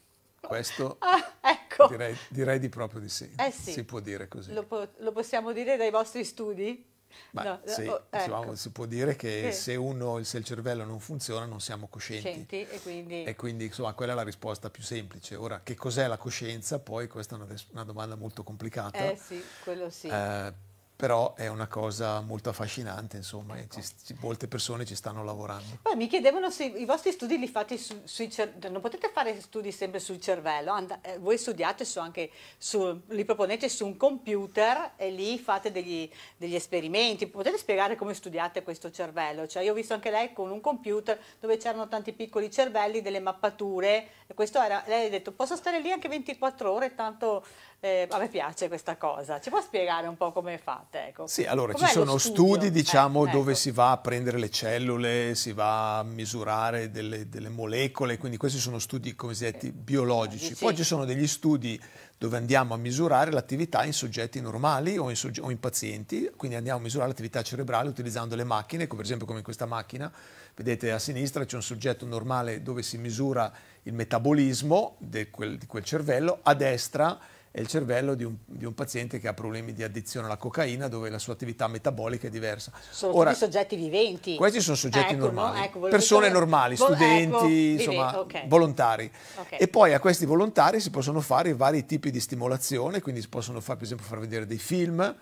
Questo *laughs* ah, ecco. direi, direi, di proprio di sì. Eh sì. Si può dire così. Lo, po lo possiamo dire dai vostri studi? Beh, no, sì, oh, ecco. si può dire che sì. se, uno, se, il cervello non funziona non siamo coscienti. E quindi... e quindi... insomma quella è la risposta più semplice. Ora che cos'è la coscienza? Poi questa è una, una domanda molto complicata. Eh sì, quello sì. Eh, però è una cosa molto affascinante, insomma, ecco. ci, molte persone ci stanno lavorando. Poi mi chiedevano se i vostri studi li fate su, sui cervelli, cioè, non potete fare studi sempre sul cervello, And eh, voi studiate su anche su, li proponete su un computer e lì fate degli, degli, esperimenti, potete spiegare come studiate questo cervello? Cioè io ho visto anche lei con un computer dove c'erano tanti piccoli cervelli, delle mappature, e questo era, lei ha detto posso stare lì anche 24 ore, tanto eh, a me piace questa cosa. Ci può spiegare un po' come fate? Ecco. Sì, allora ci sono studi eh, diciamo, eh, dove si va a prendere le cellule, si va a misurare delle, delle molecole, quindi questi sono studi cosiddetti eh, biologici. Poi ci sono degli studi dove andiamo a misurare l'attività in soggetti normali o in, sogge o in, pazienti, quindi andiamo a misurare l'attività cerebrale utilizzando le macchine, come per esempio come in questa macchina, vedete a sinistra c'è un soggetto normale dove si misura il metabolismo quel, di quel cervello, a destra è il cervello di un, di un, paziente che ha problemi di addizione alla cocaina dove la sua attività metabolica è diversa. Sono Ora, tutti soggetti viventi. Questi sono soggetti ecco, normali, no? ecco, persone dire, normali, ecco, studenti, ecco, insomma, okay. volontari. Okay. E poi a questi volontari si possono fare vari tipi di stimolazione, quindi si possono fare, per esempio far vedere dei film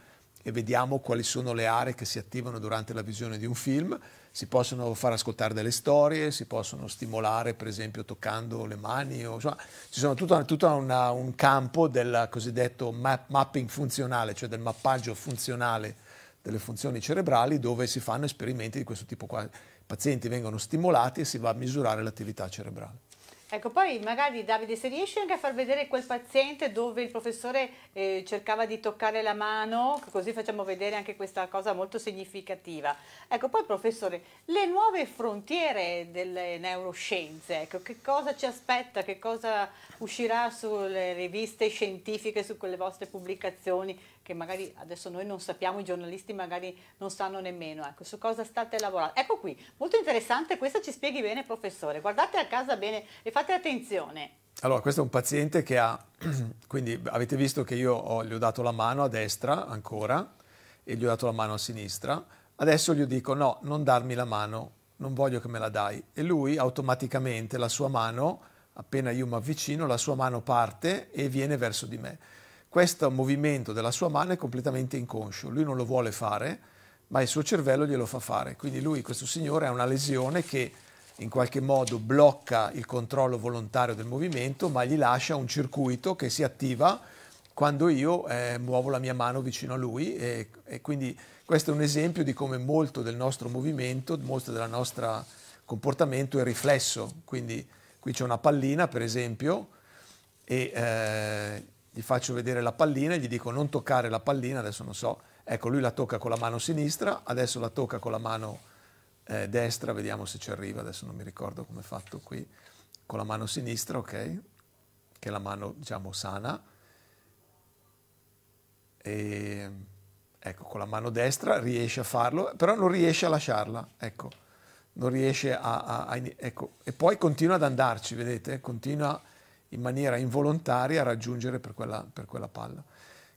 e vediamo quali sono le aree che si attivano durante la visione di un film si possono far ascoltare delle storie, si possono stimolare per esempio toccando le mani, o, insomma ci sono tutto un campo del cosiddetto map mapping funzionale, cioè del mappaggio funzionale delle funzioni cerebrali dove si fanno esperimenti di questo tipo qua. I pazienti vengono stimolati e si va a misurare l'attività cerebrale. Ecco, poi magari Davide, se riesci anche a far vedere quel paziente dove il professore eh, cercava di toccare la mano, così facciamo vedere anche questa cosa molto significativa. Ecco, poi professore, le nuove frontiere delle neuroscienze, ecco, che cosa ci aspetta, che cosa uscirà sulle riviste scientifiche, su quelle vostre pubblicazioni? che magari adesso noi non sappiamo, i giornalisti magari non sanno nemmeno, ecco, su cosa state lavorando. Ecco qui, molto interessante, questa ci spieghi bene professore, guardate a casa bene e fate attenzione. Allora, questo è un paziente che ha, *clears throat* quindi avete visto che io ho, gli ho dato la mano a destra ancora e gli ho dato la mano a sinistra, adesso gli dico no, non darmi la mano, non voglio che me la dai. E lui automaticamente la sua mano, appena io mi avvicino, la sua mano parte e viene verso di me questo movimento della sua mano è completamente inconscio, lui non lo vuole fare, ma il suo cervello glielo fa fare. Quindi lui, questo signore, ha una lesione che in qualche modo blocca il controllo volontario del movimento, ma gli lascia un circuito che si attiva quando io eh, muovo la mia mano vicino a lui e, e, quindi questo è un esempio di come molto del nostro movimento, molto del nostro comportamento è riflesso, quindi qui c'è una pallina per esempio e eh, gli faccio vedere la pallina e gli dico non toccare la pallina, adesso non so, ecco lui la tocca con la mano sinistra, adesso la tocca con la mano eh, destra, vediamo se ci arriva, adesso non mi ricordo come è fatto qui, con la mano sinistra, ok, che è la mano diciamo sana, e ecco con la mano destra riesce a farlo, però non riesce a lasciarla, ecco, non riesce a, a, a ecco, e poi continua ad andarci, vedete, continua in maniera involontaria raggiungere per quella, per quella palla.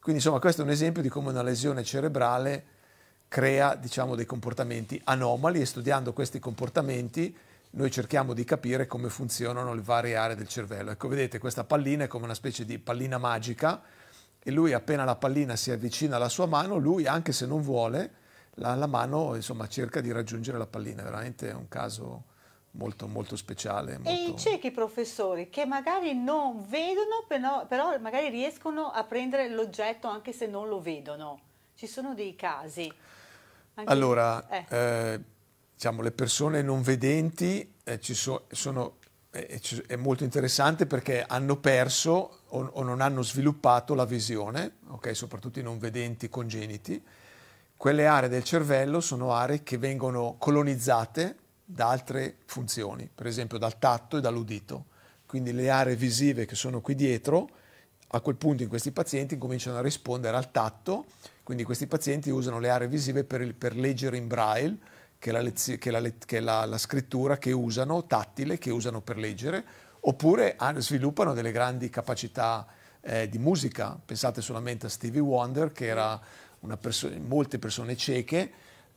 Quindi insomma questo è un esempio di come una lesione cerebrale crea diciamo, dei comportamenti anomali e studiando questi comportamenti noi cerchiamo di capire come funzionano le varie aree del cervello. Ecco, vedete, questa pallina è come una specie di pallina magica e lui appena la pallina si avvicina alla sua mano, lui anche se non vuole, la, la mano insomma, cerca di raggiungere la pallina. Veramente è un caso molto, molto speciale. Molto... E i ciechi professori che magari non vedono, però, però magari riescono a prendere l'oggetto anche se non lo vedono. Ci sono dei casi. Anche allora, eh. Eh, diciamo, le persone non vedenti eh, so, sono, eh, eh, è molto interessante perché hanno perso o, o non hanno sviluppato la visione, okay? soprattutto i non vedenti congeniti. Quelle aree del cervello sono aree che vengono colonizzate da altre funzioni, per esempio dal tatto e dall'udito. Quindi le aree visive che sono qui dietro, a quel punto in questi pazienti cominciano a rispondere al tatto, quindi questi pazienti usano le aree visive per, il, per leggere in braille, che è, la, che è, la, che è la, la, scrittura che usano, tattile, che usano per leggere, oppure sviluppano delle grandi capacità eh, di musica. Pensate solamente a Stevie Wonder, che era una perso- molte persone cieche,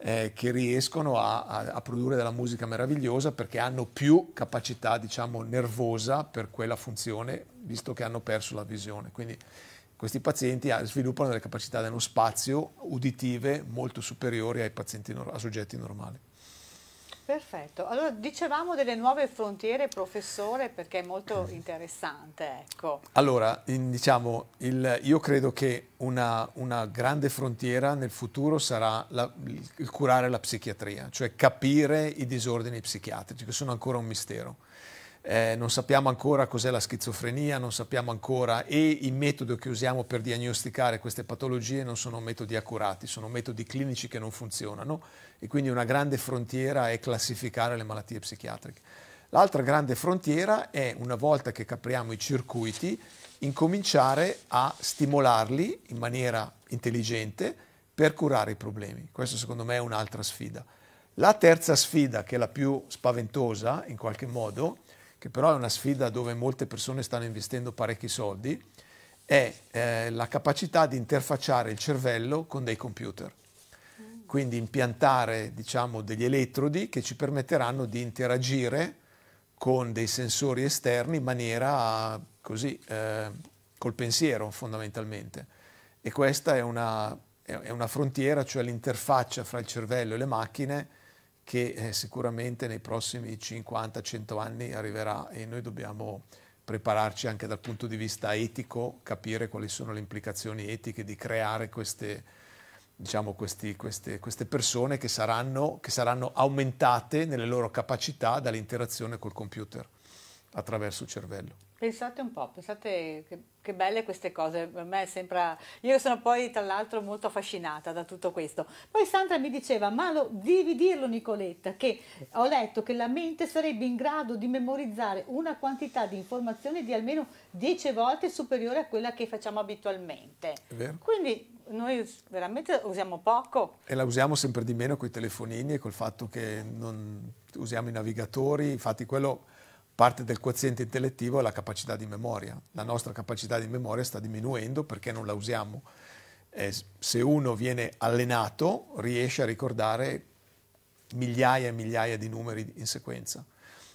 eh, che riescono a, a, a, produrre della musica meravigliosa perché hanno più capacità, diciamo, nervosa per quella funzione, visto che hanno perso la visione. Quindi questi pazienti eh, sviluppano delle capacità dello spazio uditive molto superiori ai, pazienti, a soggetti normali. Perfetto, allora dicevamo delle nuove frontiere, professore, perché è molto mm-hmm. interessante. Ecco. Allora, in, diciamo, il, io credo che una, una, grande frontiera nel futuro sarà la, il curare la psichiatria, cioè capire i disordini psichiatrici, che sono ancora un mistero eh, non sappiamo ancora cos'è la schizofrenia, non sappiamo ancora e i metodi che usiamo per diagnosticare queste patologie non sono metodi accurati, sono metodi clinici che non funzionano e quindi una grande frontiera è classificare le malattie psichiatriche. L'altra grande frontiera è, una volta che capriamo i circuiti, incominciare a stimolarli in maniera intelligente per curare i problemi. Questa secondo me è un'altra sfida. La terza sfida, che è la più spaventosa in qualche modo, che però è una sfida dove molte persone stanno investendo parecchi soldi, è eh, la capacità di interfacciare il cervello con dei computer. Quindi impiantare diciamo, degli elettrodi che ci permetteranno di interagire con dei sensori esterni in maniera così, eh, col pensiero fondamentalmente. E questa è una, è una frontiera, cioè l'interfaccia fra il cervello e le macchine, che eh, sicuramente nei prossimi 50-100 anni arriverà e noi dobbiamo prepararci anche dal punto di vista etico, capire quali sono le implicazioni etiche di creare queste, diciamo, questi, queste, queste persone che saranno, che saranno aumentate nelle loro capacità dall'interazione col computer attraverso il cervello. Pensate un po', pensate che, che, belle queste cose, a me sembra, io sono poi tra l'altro molto affascinata da tutto questo. Poi Sandra mi diceva, ma lo, devi dirlo Nicoletta, che ho letto che la mente sarebbe in grado di memorizzare una quantità di informazioni di almeno 10 volte superiore a quella che facciamo abitualmente. Quindi noi veramente usiamo poco. E la usiamo sempre di meno con i telefonini e col fatto che non usiamo i navigatori, infatti quello Parte del quoziente intellettivo è la capacità di memoria. La nostra capacità di memoria sta diminuendo perché non la usiamo. Eh, se uno viene allenato riesce a ricordare migliaia e migliaia di numeri in sequenza.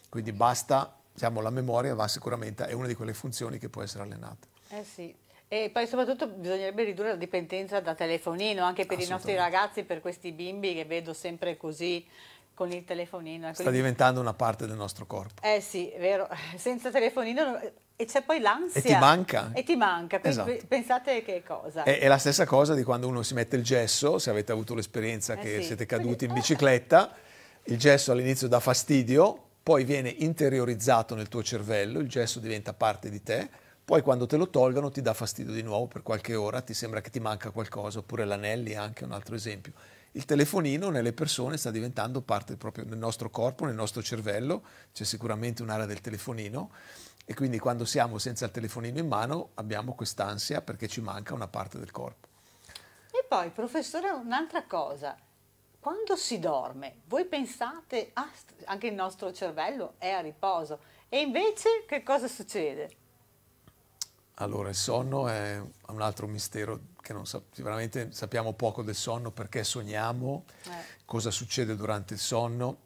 Quindi basta, diciamo, la memoria va sicuramente, è una di quelle funzioni che può essere allenata. Eh sì. E poi soprattutto bisognerebbe ridurre la dipendenza da telefonino anche per i nostri ragazzi, per questi bimbi che vedo sempre così con il telefonino. Eh, Sta diventando una parte del nostro corpo. Eh sì, è vero, *laughs* senza telefonino e c'è poi l'ansia. E ti manca. E ti manca, esatto. pensate che cosa. È, è, la stessa cosa di quando uno si mette il gesso, se avete avuto l'esperienza eh che sì. siete caduti Quindi, in eh. bicicletta, il gesso all'inizio dà fastidio, poi viene interiorizzato nel tuo cervello, il gesso diventa parte di te, poi quando te lo tolgano ti dà fastidio di nuovo per qualche ora, ti sembra che ti manca qualcosa, oppure l'anelli è anche un altro esempio il telefonino nelle persone sta diventando parte proprio del nostro corpo, nel nostro cervello, c'è sicuramente un'area del telefonino e quindi quando siamo senza il telefonino in mano abbiamo quest'ansia perché ci manca una parte del corpo. E poi, professore, un'altra cosa. Quando si dorme, voi pensate, ah, anche il nostro cervello è a riposo, e invece che cosa succede? Allora, il sonno è un altro mistero che non sa- veramente sappiamo poco del sonno, perché sogniamo, eh. cosa succede durante il sonno.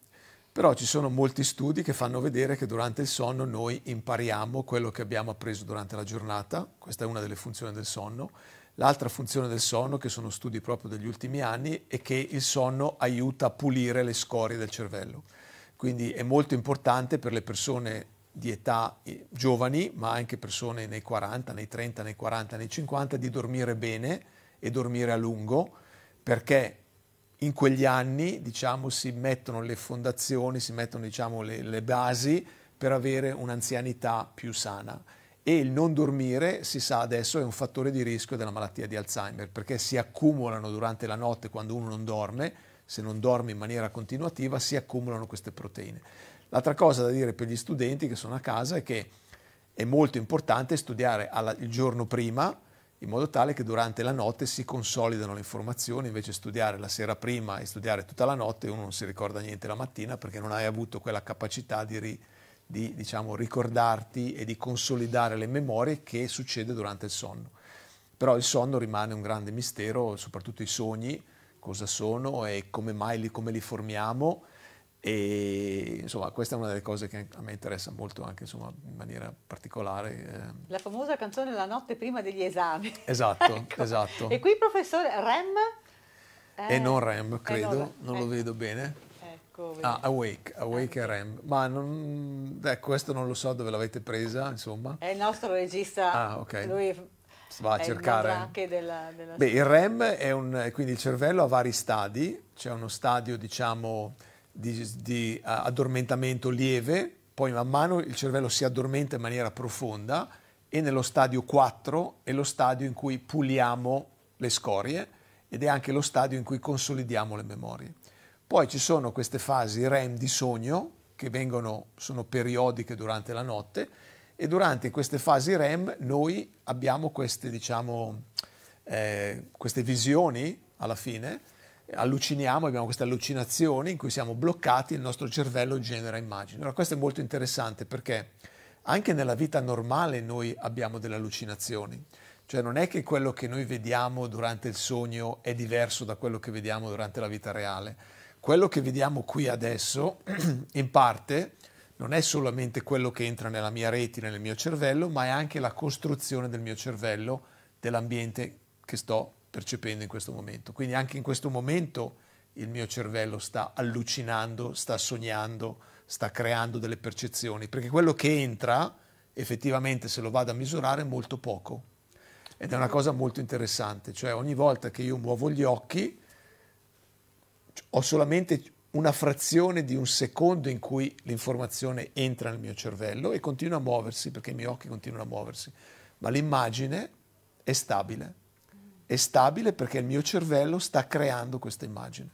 Però ci sono molti studi che fanno vedere che durante il sonno noi impariamo quello che abbiamo appreso durante la giornata, questa è una delle funzioni del sonno. L'altra funzione del sonno, che sono studi proprio degli ultimi anni, è che il sonno aiuta a pulire le scorie del cervello. Quindi è molto importante per le persone di età eh, giovani, ma anche persone nei 40, nei 30, nei 40, nei 50, di dormire bene e dormire a lungo, perché in quegli anni diciamo, si mettono le fondazioni, si mettono diciamo, le, le basi per avere un'anzianità più sana. E il non dormire, si sa adesso, è un fattore di rischio della malattia di Alzheimer, perché si accumulano durante la notte quando uno non dorme, se non dorme in maniera continuativa, si accumulano queste proteine. L'altra cosa da dire per gli studenti che sono a casa è che è molto importante studiare alla, il giorno prima in modo tale che durante la notte si consolidano le informazioni, invece studiare la sera prima e studiare tutta la notte uno non si ricorda niente la mattina perché non hai avuto quella capacità di, ri, di diciamo, ricordarti e di consolidare le memorie che succede durante il sonno. Però il sonno rimane un grande mistero, soprattutto i sogni, cosa sono e come mai li, come li formiamo e insomma, questa è una delle cose che a me interessa molto, anche insomma, in maniera particolare. Ehm. La famosa canzone La notte prima degli esami. *laughs* Esatto, ecco. esatto. E qui, professore, REM? Eh, e non REM, credo, non, non ecco. lo vedo bene. Ecco. Ah, Awake, Awake e ecco. REM. Ma non, eh, questo non lo so dove l'avete presa, insomma. È il nostro regista. Ah, ok. Lui va a cercare. Il, della, della... Beh, il REM è un. quindi il cervello ha vari stadi. C'è uno stadio, diciamo di, di eh, addormentamento lieve, poi man mano il cervello si addormenta in maniera profonda e nello stadio 4 è lo stadio in cui puliamo le scorie ed è anche lo stadio in cui consolidiamo le memorie. Poi ci sono queste fasi REM di sogno che vengono, sono periodiche durante la notte e durante queste fasi REM noi abbiamo queste, diciamo, eh, queste visioni alla fine alluciniamo, abbiamo queste allucinazioni in cui siamo bloccati, il nostro cervello genera immagini. Allora questo è molto interessante perché anche nella vita normale noi abbiamo delle allucinazioni, cioè non è che quello che noi vediamo durante il sogno è diverso da quello che vediamo durante la vita reale. Quello che vediamo qui adesso, *clears throat* in parte, non è solamente quello che entra nella mia retina, nel mio cervello, ma è anche la costruzione del mio cervello, dell'ambiente che sto percependo in questo momento. Quindi anche in questo momento il mio cervello sta allucinando, sta sognando, sta creando delle percezioni, perché quello che entra effettivamente se lo vado a misurare è molto poco. Ed è una cosa molto interessante, cioè ogni volta che io muovo gli occhi ho solamente una frazione di un secondo in cui l'informazione entra nel mio cervello e continua a muoversi perché i miei occhi continuano a muoversi, ma l'immagine è stabile è stabile perché il mio cervello sta creando questa immagine.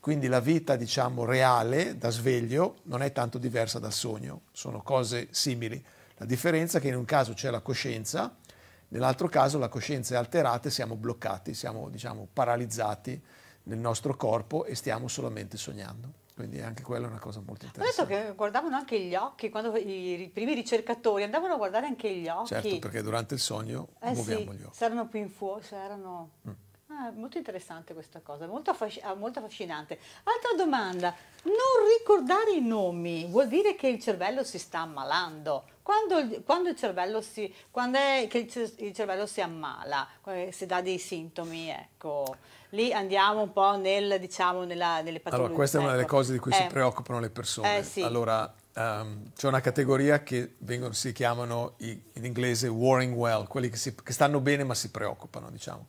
Quindi la vita, diciamo, reale da sveglio non è tanto diversa dal sogno, sono cose simili. La differenza è che in un caso c'è la coscienza, nell'altro caso la coscienza è alterata e siamo bloccati, siamo, diciamo, paralizzati nel nostro corpo e stiamo solamente sognando. Quindi anche quella è una cosa molto interessante. Adesso che guardavano anche gli occhi, quando i, primi ricercatori andavano a guardare anche gli occhi. Certo, perché durante il sogno eh muoviamo sì, gli occhi. Saranno più in fuoco, saranno... Mm. Ah, molto interessante questa cosa, molto, affasc ah, molto, affascinante. Altra domanda, non ricordare i nomi vuol dire che il cervello si sta ammalando. Quando, quando il, cervello si, quando è che il cervello si ammala, si dà dei sintomi, ecco lì andiamo un po' nel, diciamo, nella, nelle patologie. Allora, questa è una delle ecco. cose di cui eh. si preoccupano le persone. Eh, sì. Allora, um, c'è una categoria che vengono, si chiamano in inglese warring well, quelli che, si, che, stanno bene ma si preoccupano, diciamo.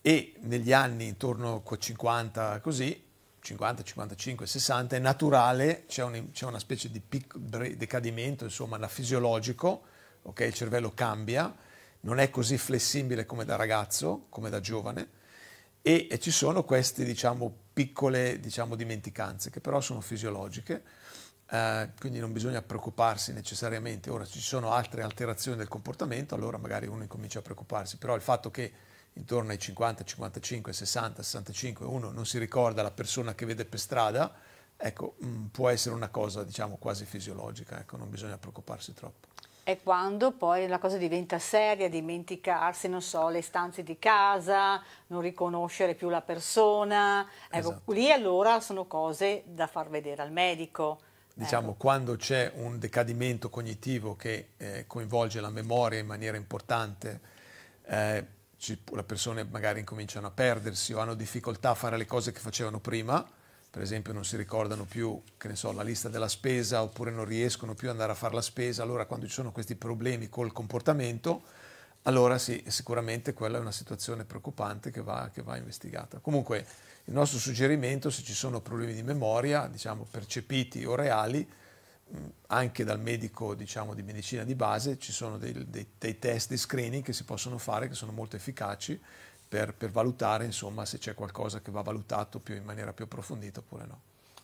E negli anni intorno a 50, così, 50, 55, 60, è naturale, c'è, un, una specie di pic, decadimento, insomma, fisiologico, ok? il cervello cambia, non è così flessibile come da ragazzo, come da giovane, e, e ci sono queste diciamo, piccole diciamo, dimenticanze che però sono fisiologiche, eh, quindi non bisogna preoccuparsi necessariamente. Ora ci sono altre alterazioni del comportamento, allora magari uno incomincia a preoccuparsi, però il fatto che intorno ai 50, 55, 60, 65 uno non si ricorda la persona che vede per strada, ecco, mh, mm, può essere una cosa diciamo, quasi fisiologica, ecco, non bisogna preoccuparsi troppo è quando poi la cosa diventa seria, dimenticarsi, non so, le stanze di casa, non riconoscere più la persona. Ecco, esatto. lì allora sono cose da far vedere al medico. Diciamo, ecco. quando c'è un decadimento cognitivo che eh, coinvolge la memoria in maniera importante, eh, le persone magari incominciano a perdersi o hanno difficoltà a fare le cose che facevano prima, per esempio non si ricordano più so, la lista della spesa oppure non riescono più ad andare a fare la spesa, allora quando ci sono questi problemi col comportamento, allora sì, sicuramente quella è una situazione preoccupante che va, che va investigata. Comunque il nostro suggerimento, se ci sono problemi di memoria, diciamo percepiti o reali, Mm, anche dal medico diciamo, di medicina di base, ci sono dei, dei, dei, test di screening che si possono fare che sono molto efficaci per, per valutare insomma, se c'è qualcosa che va valutato più, in maniera più approfondita oppure no.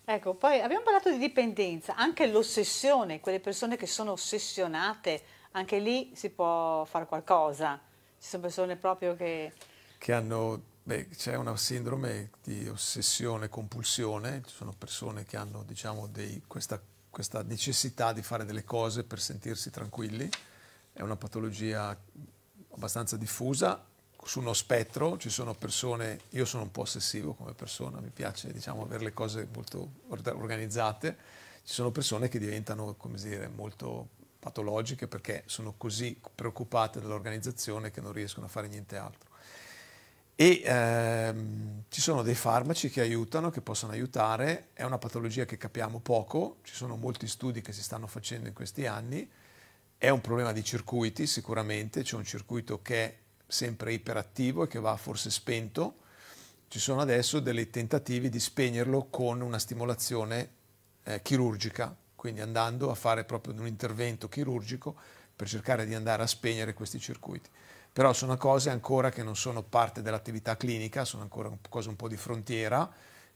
Ecco, poi abbiamo parlato di dipendenza, anche l'ossessione, quelle persone che sono ossessionate, anche lì si può fare qualcosa. Ci sono persone proprio che... Che hanno c'è una sindrome di ossessione compulsione, ci sono persone che hanno diciamo, dei, questa questa necessità di fare delle cose per sentirsi tranquilli, è una patologia abbastanza diffusa, su uno spettro, ci sono persone, io sono un po' ossessivo come persona, mi piace diciamo, avere le cose molto organizzate, ci sono persone che diventano come dire, molto patologiche perché sono così preoccupate dall'organizzazione che non riescono a fare niente altro. E ehm, ci sono dei farmaci che aiutano, che possono aiutare, è una patologia che capiamo poco, ci sono molti studi che si stanno facendo in questi anni, è un problema di circuiti sicuramente, c'è un circuito che è sempre iperattivo e che va forse spento, ci sono adesso dei tentativi di spegnerlo con una stimolazione eh, chirurgica, quindi andando a fare proprio un intervento chirurgico per cercare di andare a spegnere questi circuiti però sono cose ancora che non sono parte dell'attività clinica, sono ancora cose un po' di frontiera,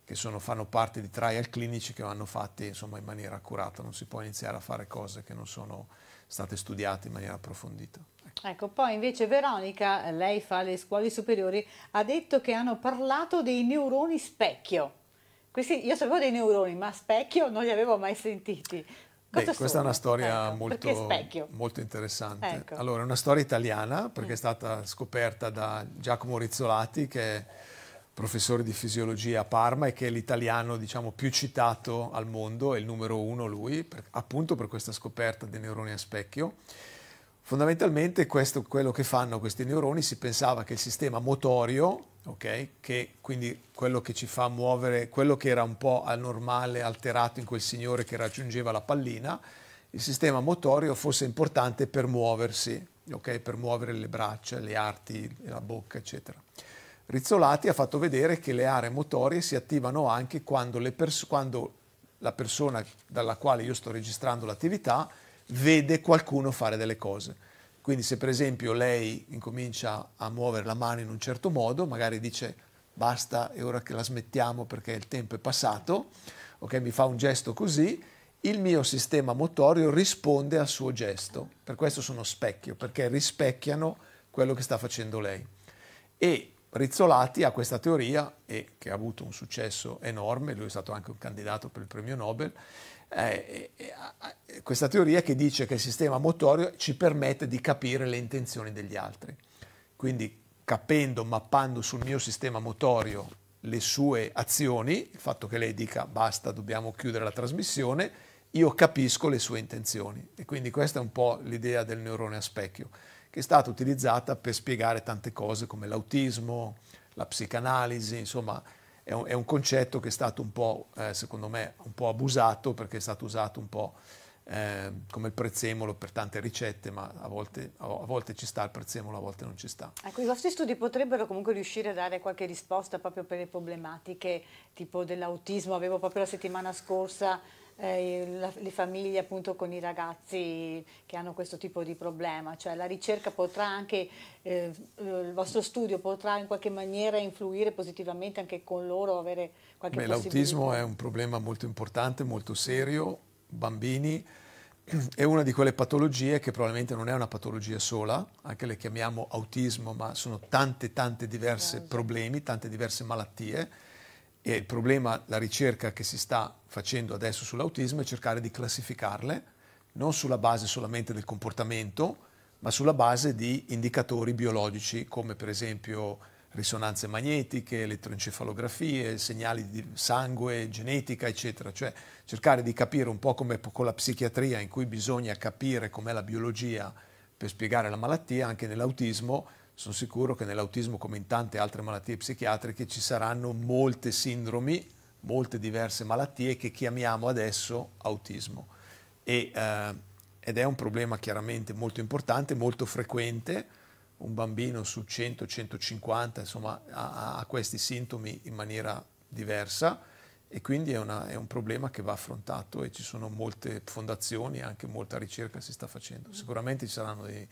che sono, fanno parte di trial clinici che vanno fatti insomma, in maniera accurata, non si può iniziare a fare cose che non sono state studiate in maniera approfondita. Ecco. ecco poi invece Veronica, lei fa le scuole superiori, ha detto che hanno parlato dei neuroni specchio. Questi, io sapevo dei neuroni, ma specchio non li avevo mai sentiti. Beh, questa sono? è una storia ecco, molto, molto, interessante. Ecco. Allora, è una storia italiana perché è mm. stata scoperta da Giacomo Rizzolati che è professore di fisiologia a Parma e che è l'italiano diciamo, più citato al mondo, è il numero uno lui, per, appunto per questa scoperta dei neuroni a specchio. Fondamentalmente questo, quello che fanno questi neuroni si pensava che il sistema motorio, okay, che quindi quello che ci fa muovere, quello che era un po' anormale, alterato in quel signore che raggiungeva la pallina, il sistema motorio fosse importante per muoversi, okay, per muovere le braccia, le arti, la bocca, eccetera. Rizzolati ha fatto vedere che le aree motorie si attivano anche quando, pers- quando la persona dalla quale io sto registrando l'attività vede qualcuno fare delle cose. Quindi se per esempio lei incomincia a muovere la mano in un certo modo, magari dice basta, è ora che la smettiamo perché il tempo è passato, ok, mi fa un gesto così, il mio sistema motorio risponde al suo gesto. Per questo sono specchio, perché rispecchiano quello che sta facendo lei. E Rizzolati ha questa teoria, e che ha avuto un successo enorme, lui è stato anche un candidato per il premio Nobel, eh, eh, eh, ah, questa teoria che dice che il sistema motorio ci permette di capire le intenzioni degli altri. Quindi capendo, mappando sul mio sistema motorio le sue azioni, il fatto che lei dica basta, dobbiamo chiudere la trasmissione, io capisco le sue intenzioni. E quindi questa è un po' l'idea del neurone a specchio, che è stata utilizzata per spiegare tante cose come l'autismo, la psicanalisi, insomma è un, è un, concetto che è stato un po', eh, secondo me, un po' abusato perché è stato usato un po' eh, come il prezzemolo per tante ricette, ma a volte, a volte, ci sta il prezzemolo, a volte non ci sta. Ecco, i vostri studi potrebbero comunque riuscire a dare qualche risposta proprio per le problematiche tipo dell'autismo, avevo proprio la settimana scorsa eh, la, le famiglie appunto con i ragazzi che hanno questo tipo di problema, cioè la ricerca potrà anche, eh, eh il vostro studio potrà in qualche maniera influire positivamente anche con loro, avere qualche Beh, L'autismo è un problema molto importante, molto serio, bambini, *clears throat* è una di quelle patologie che probabilmente non è una patologia sola, anche le chiamiamo autismo, ma sono tante tante diverse esatto. problemi, tante diverse malattie e il problema, la ricerca che si sta facendo adesso sull'autismo è cercare di classificarle non sulla base solamente del comportamento, ma sulla base di indicatori biologici come per esempio risonanze magnetiche, elettroencefalografie, segnali di sangue, genetica, eccetera. Cioè cercare di capire un po' come con la psichiatria in cui bisogna capire com'è la biologia per spiegare la malattia, anche nell'autismo sono sicuro che nell'autismo, come in tante altre malattie psichiatriche, ci saranno molte sindromi, molte diverse malattie che chiamiamo adesso autismo. E, eh, ed è un problema chiaramente molto importante, molto frequente. Un bambino su 100-150 insomma, ha, ha questi sintomi in maniera diversa e quindi è, una, è, un problema che va affrontato e ci sono molte fondazioni, anche molta ricerca si sta facendo. Sicuramente ci saranno dei,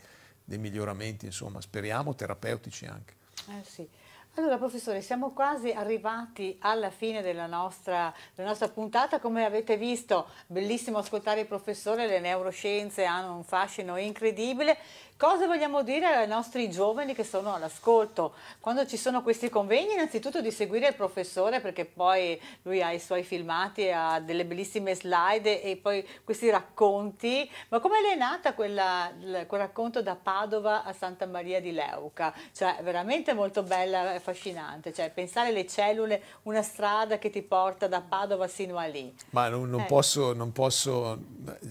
dei miglioramenti, insomma, speriamo, terapeutici anche. Eh sì. Allora, professore, siamo quasi arrivati alla fine della nostra, della nostra, puntata. Come avete visto, bellissimo ascoltare il professore, le neuroscienze hanno un fascino incredibile. Cosa vogliamo dire ai nostri giovani che sono all'ascolto? Quando ci sono questi convegni, innanzitutto di seguire il professore perché poi lui ha i suoi filmati, ha delle bellissime slide e poi questi racconti. Ma come le è nata quella, quel racconto da Padova a Santa Maria di Leuca? Cioè, veramente molto bella e affascinante. Cioè, pensare alle cellule, una strada che ti porta da Padova sino a lì. Ma non, non eh. posso, non posso...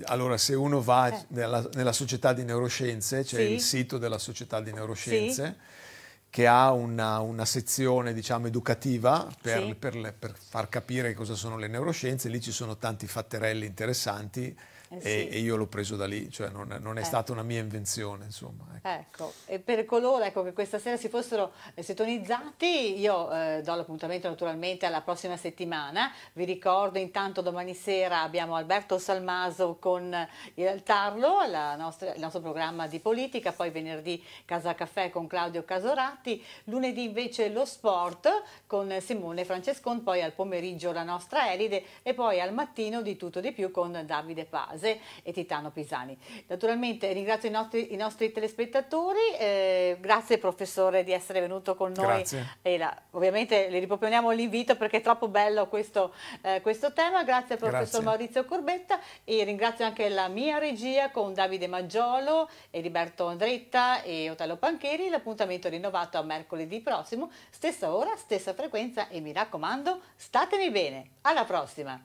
Allora, se uno va eh. nella, nella, società di neuroscienze, cioè sì. il sito della Società di Neuroscienze. Sì che ha una, una sezione diciamo, educativa per, sì. per, per, far capire cosa sono le neuroscienze, lì ci sono tanti fatterelli interessanti eh sì. e, e, io l'ho preso da lì, cioè non, non è eh. stata una mia invenzione, insomma. Ecco, ecco. e per coloro ecco, che questa sera si fossero sintonizzati, io eh, do l'appuntamento naturalmente alla prossima settimana, vi ricordo intanto domani sera abbiamo Alberto Salmaso con eh, il Tarlo, nostra, il nostro programma di politica, poi venerdì Casa Caffè con Claudio Casoratti, lunedì invece lo sport con Simone Francescon, poi al pomeriggio la nostra Elide e poi al mattino di tutto di più con Davide Pasi. Case e Titano Pisani. Naturalmente ringrazio i nostri, i nostri telespettatori, eh, grazie professore di essere venuto con noi. Grazie. E la, ovviamente le riproponiamo l'invito perché è troppo bello questo, eh, questo tema, grazie al professor grazie. Maurizio Corbetta e ringrazio anche la mia regia con Davide Maggiolo, Eriberto Andretta e Otello Pancheri, l'appuntamento è rinnovato a mercoledì prossimo, stessa ora, stessa frequenza e mi raccomando, statemi bene, alla prossima!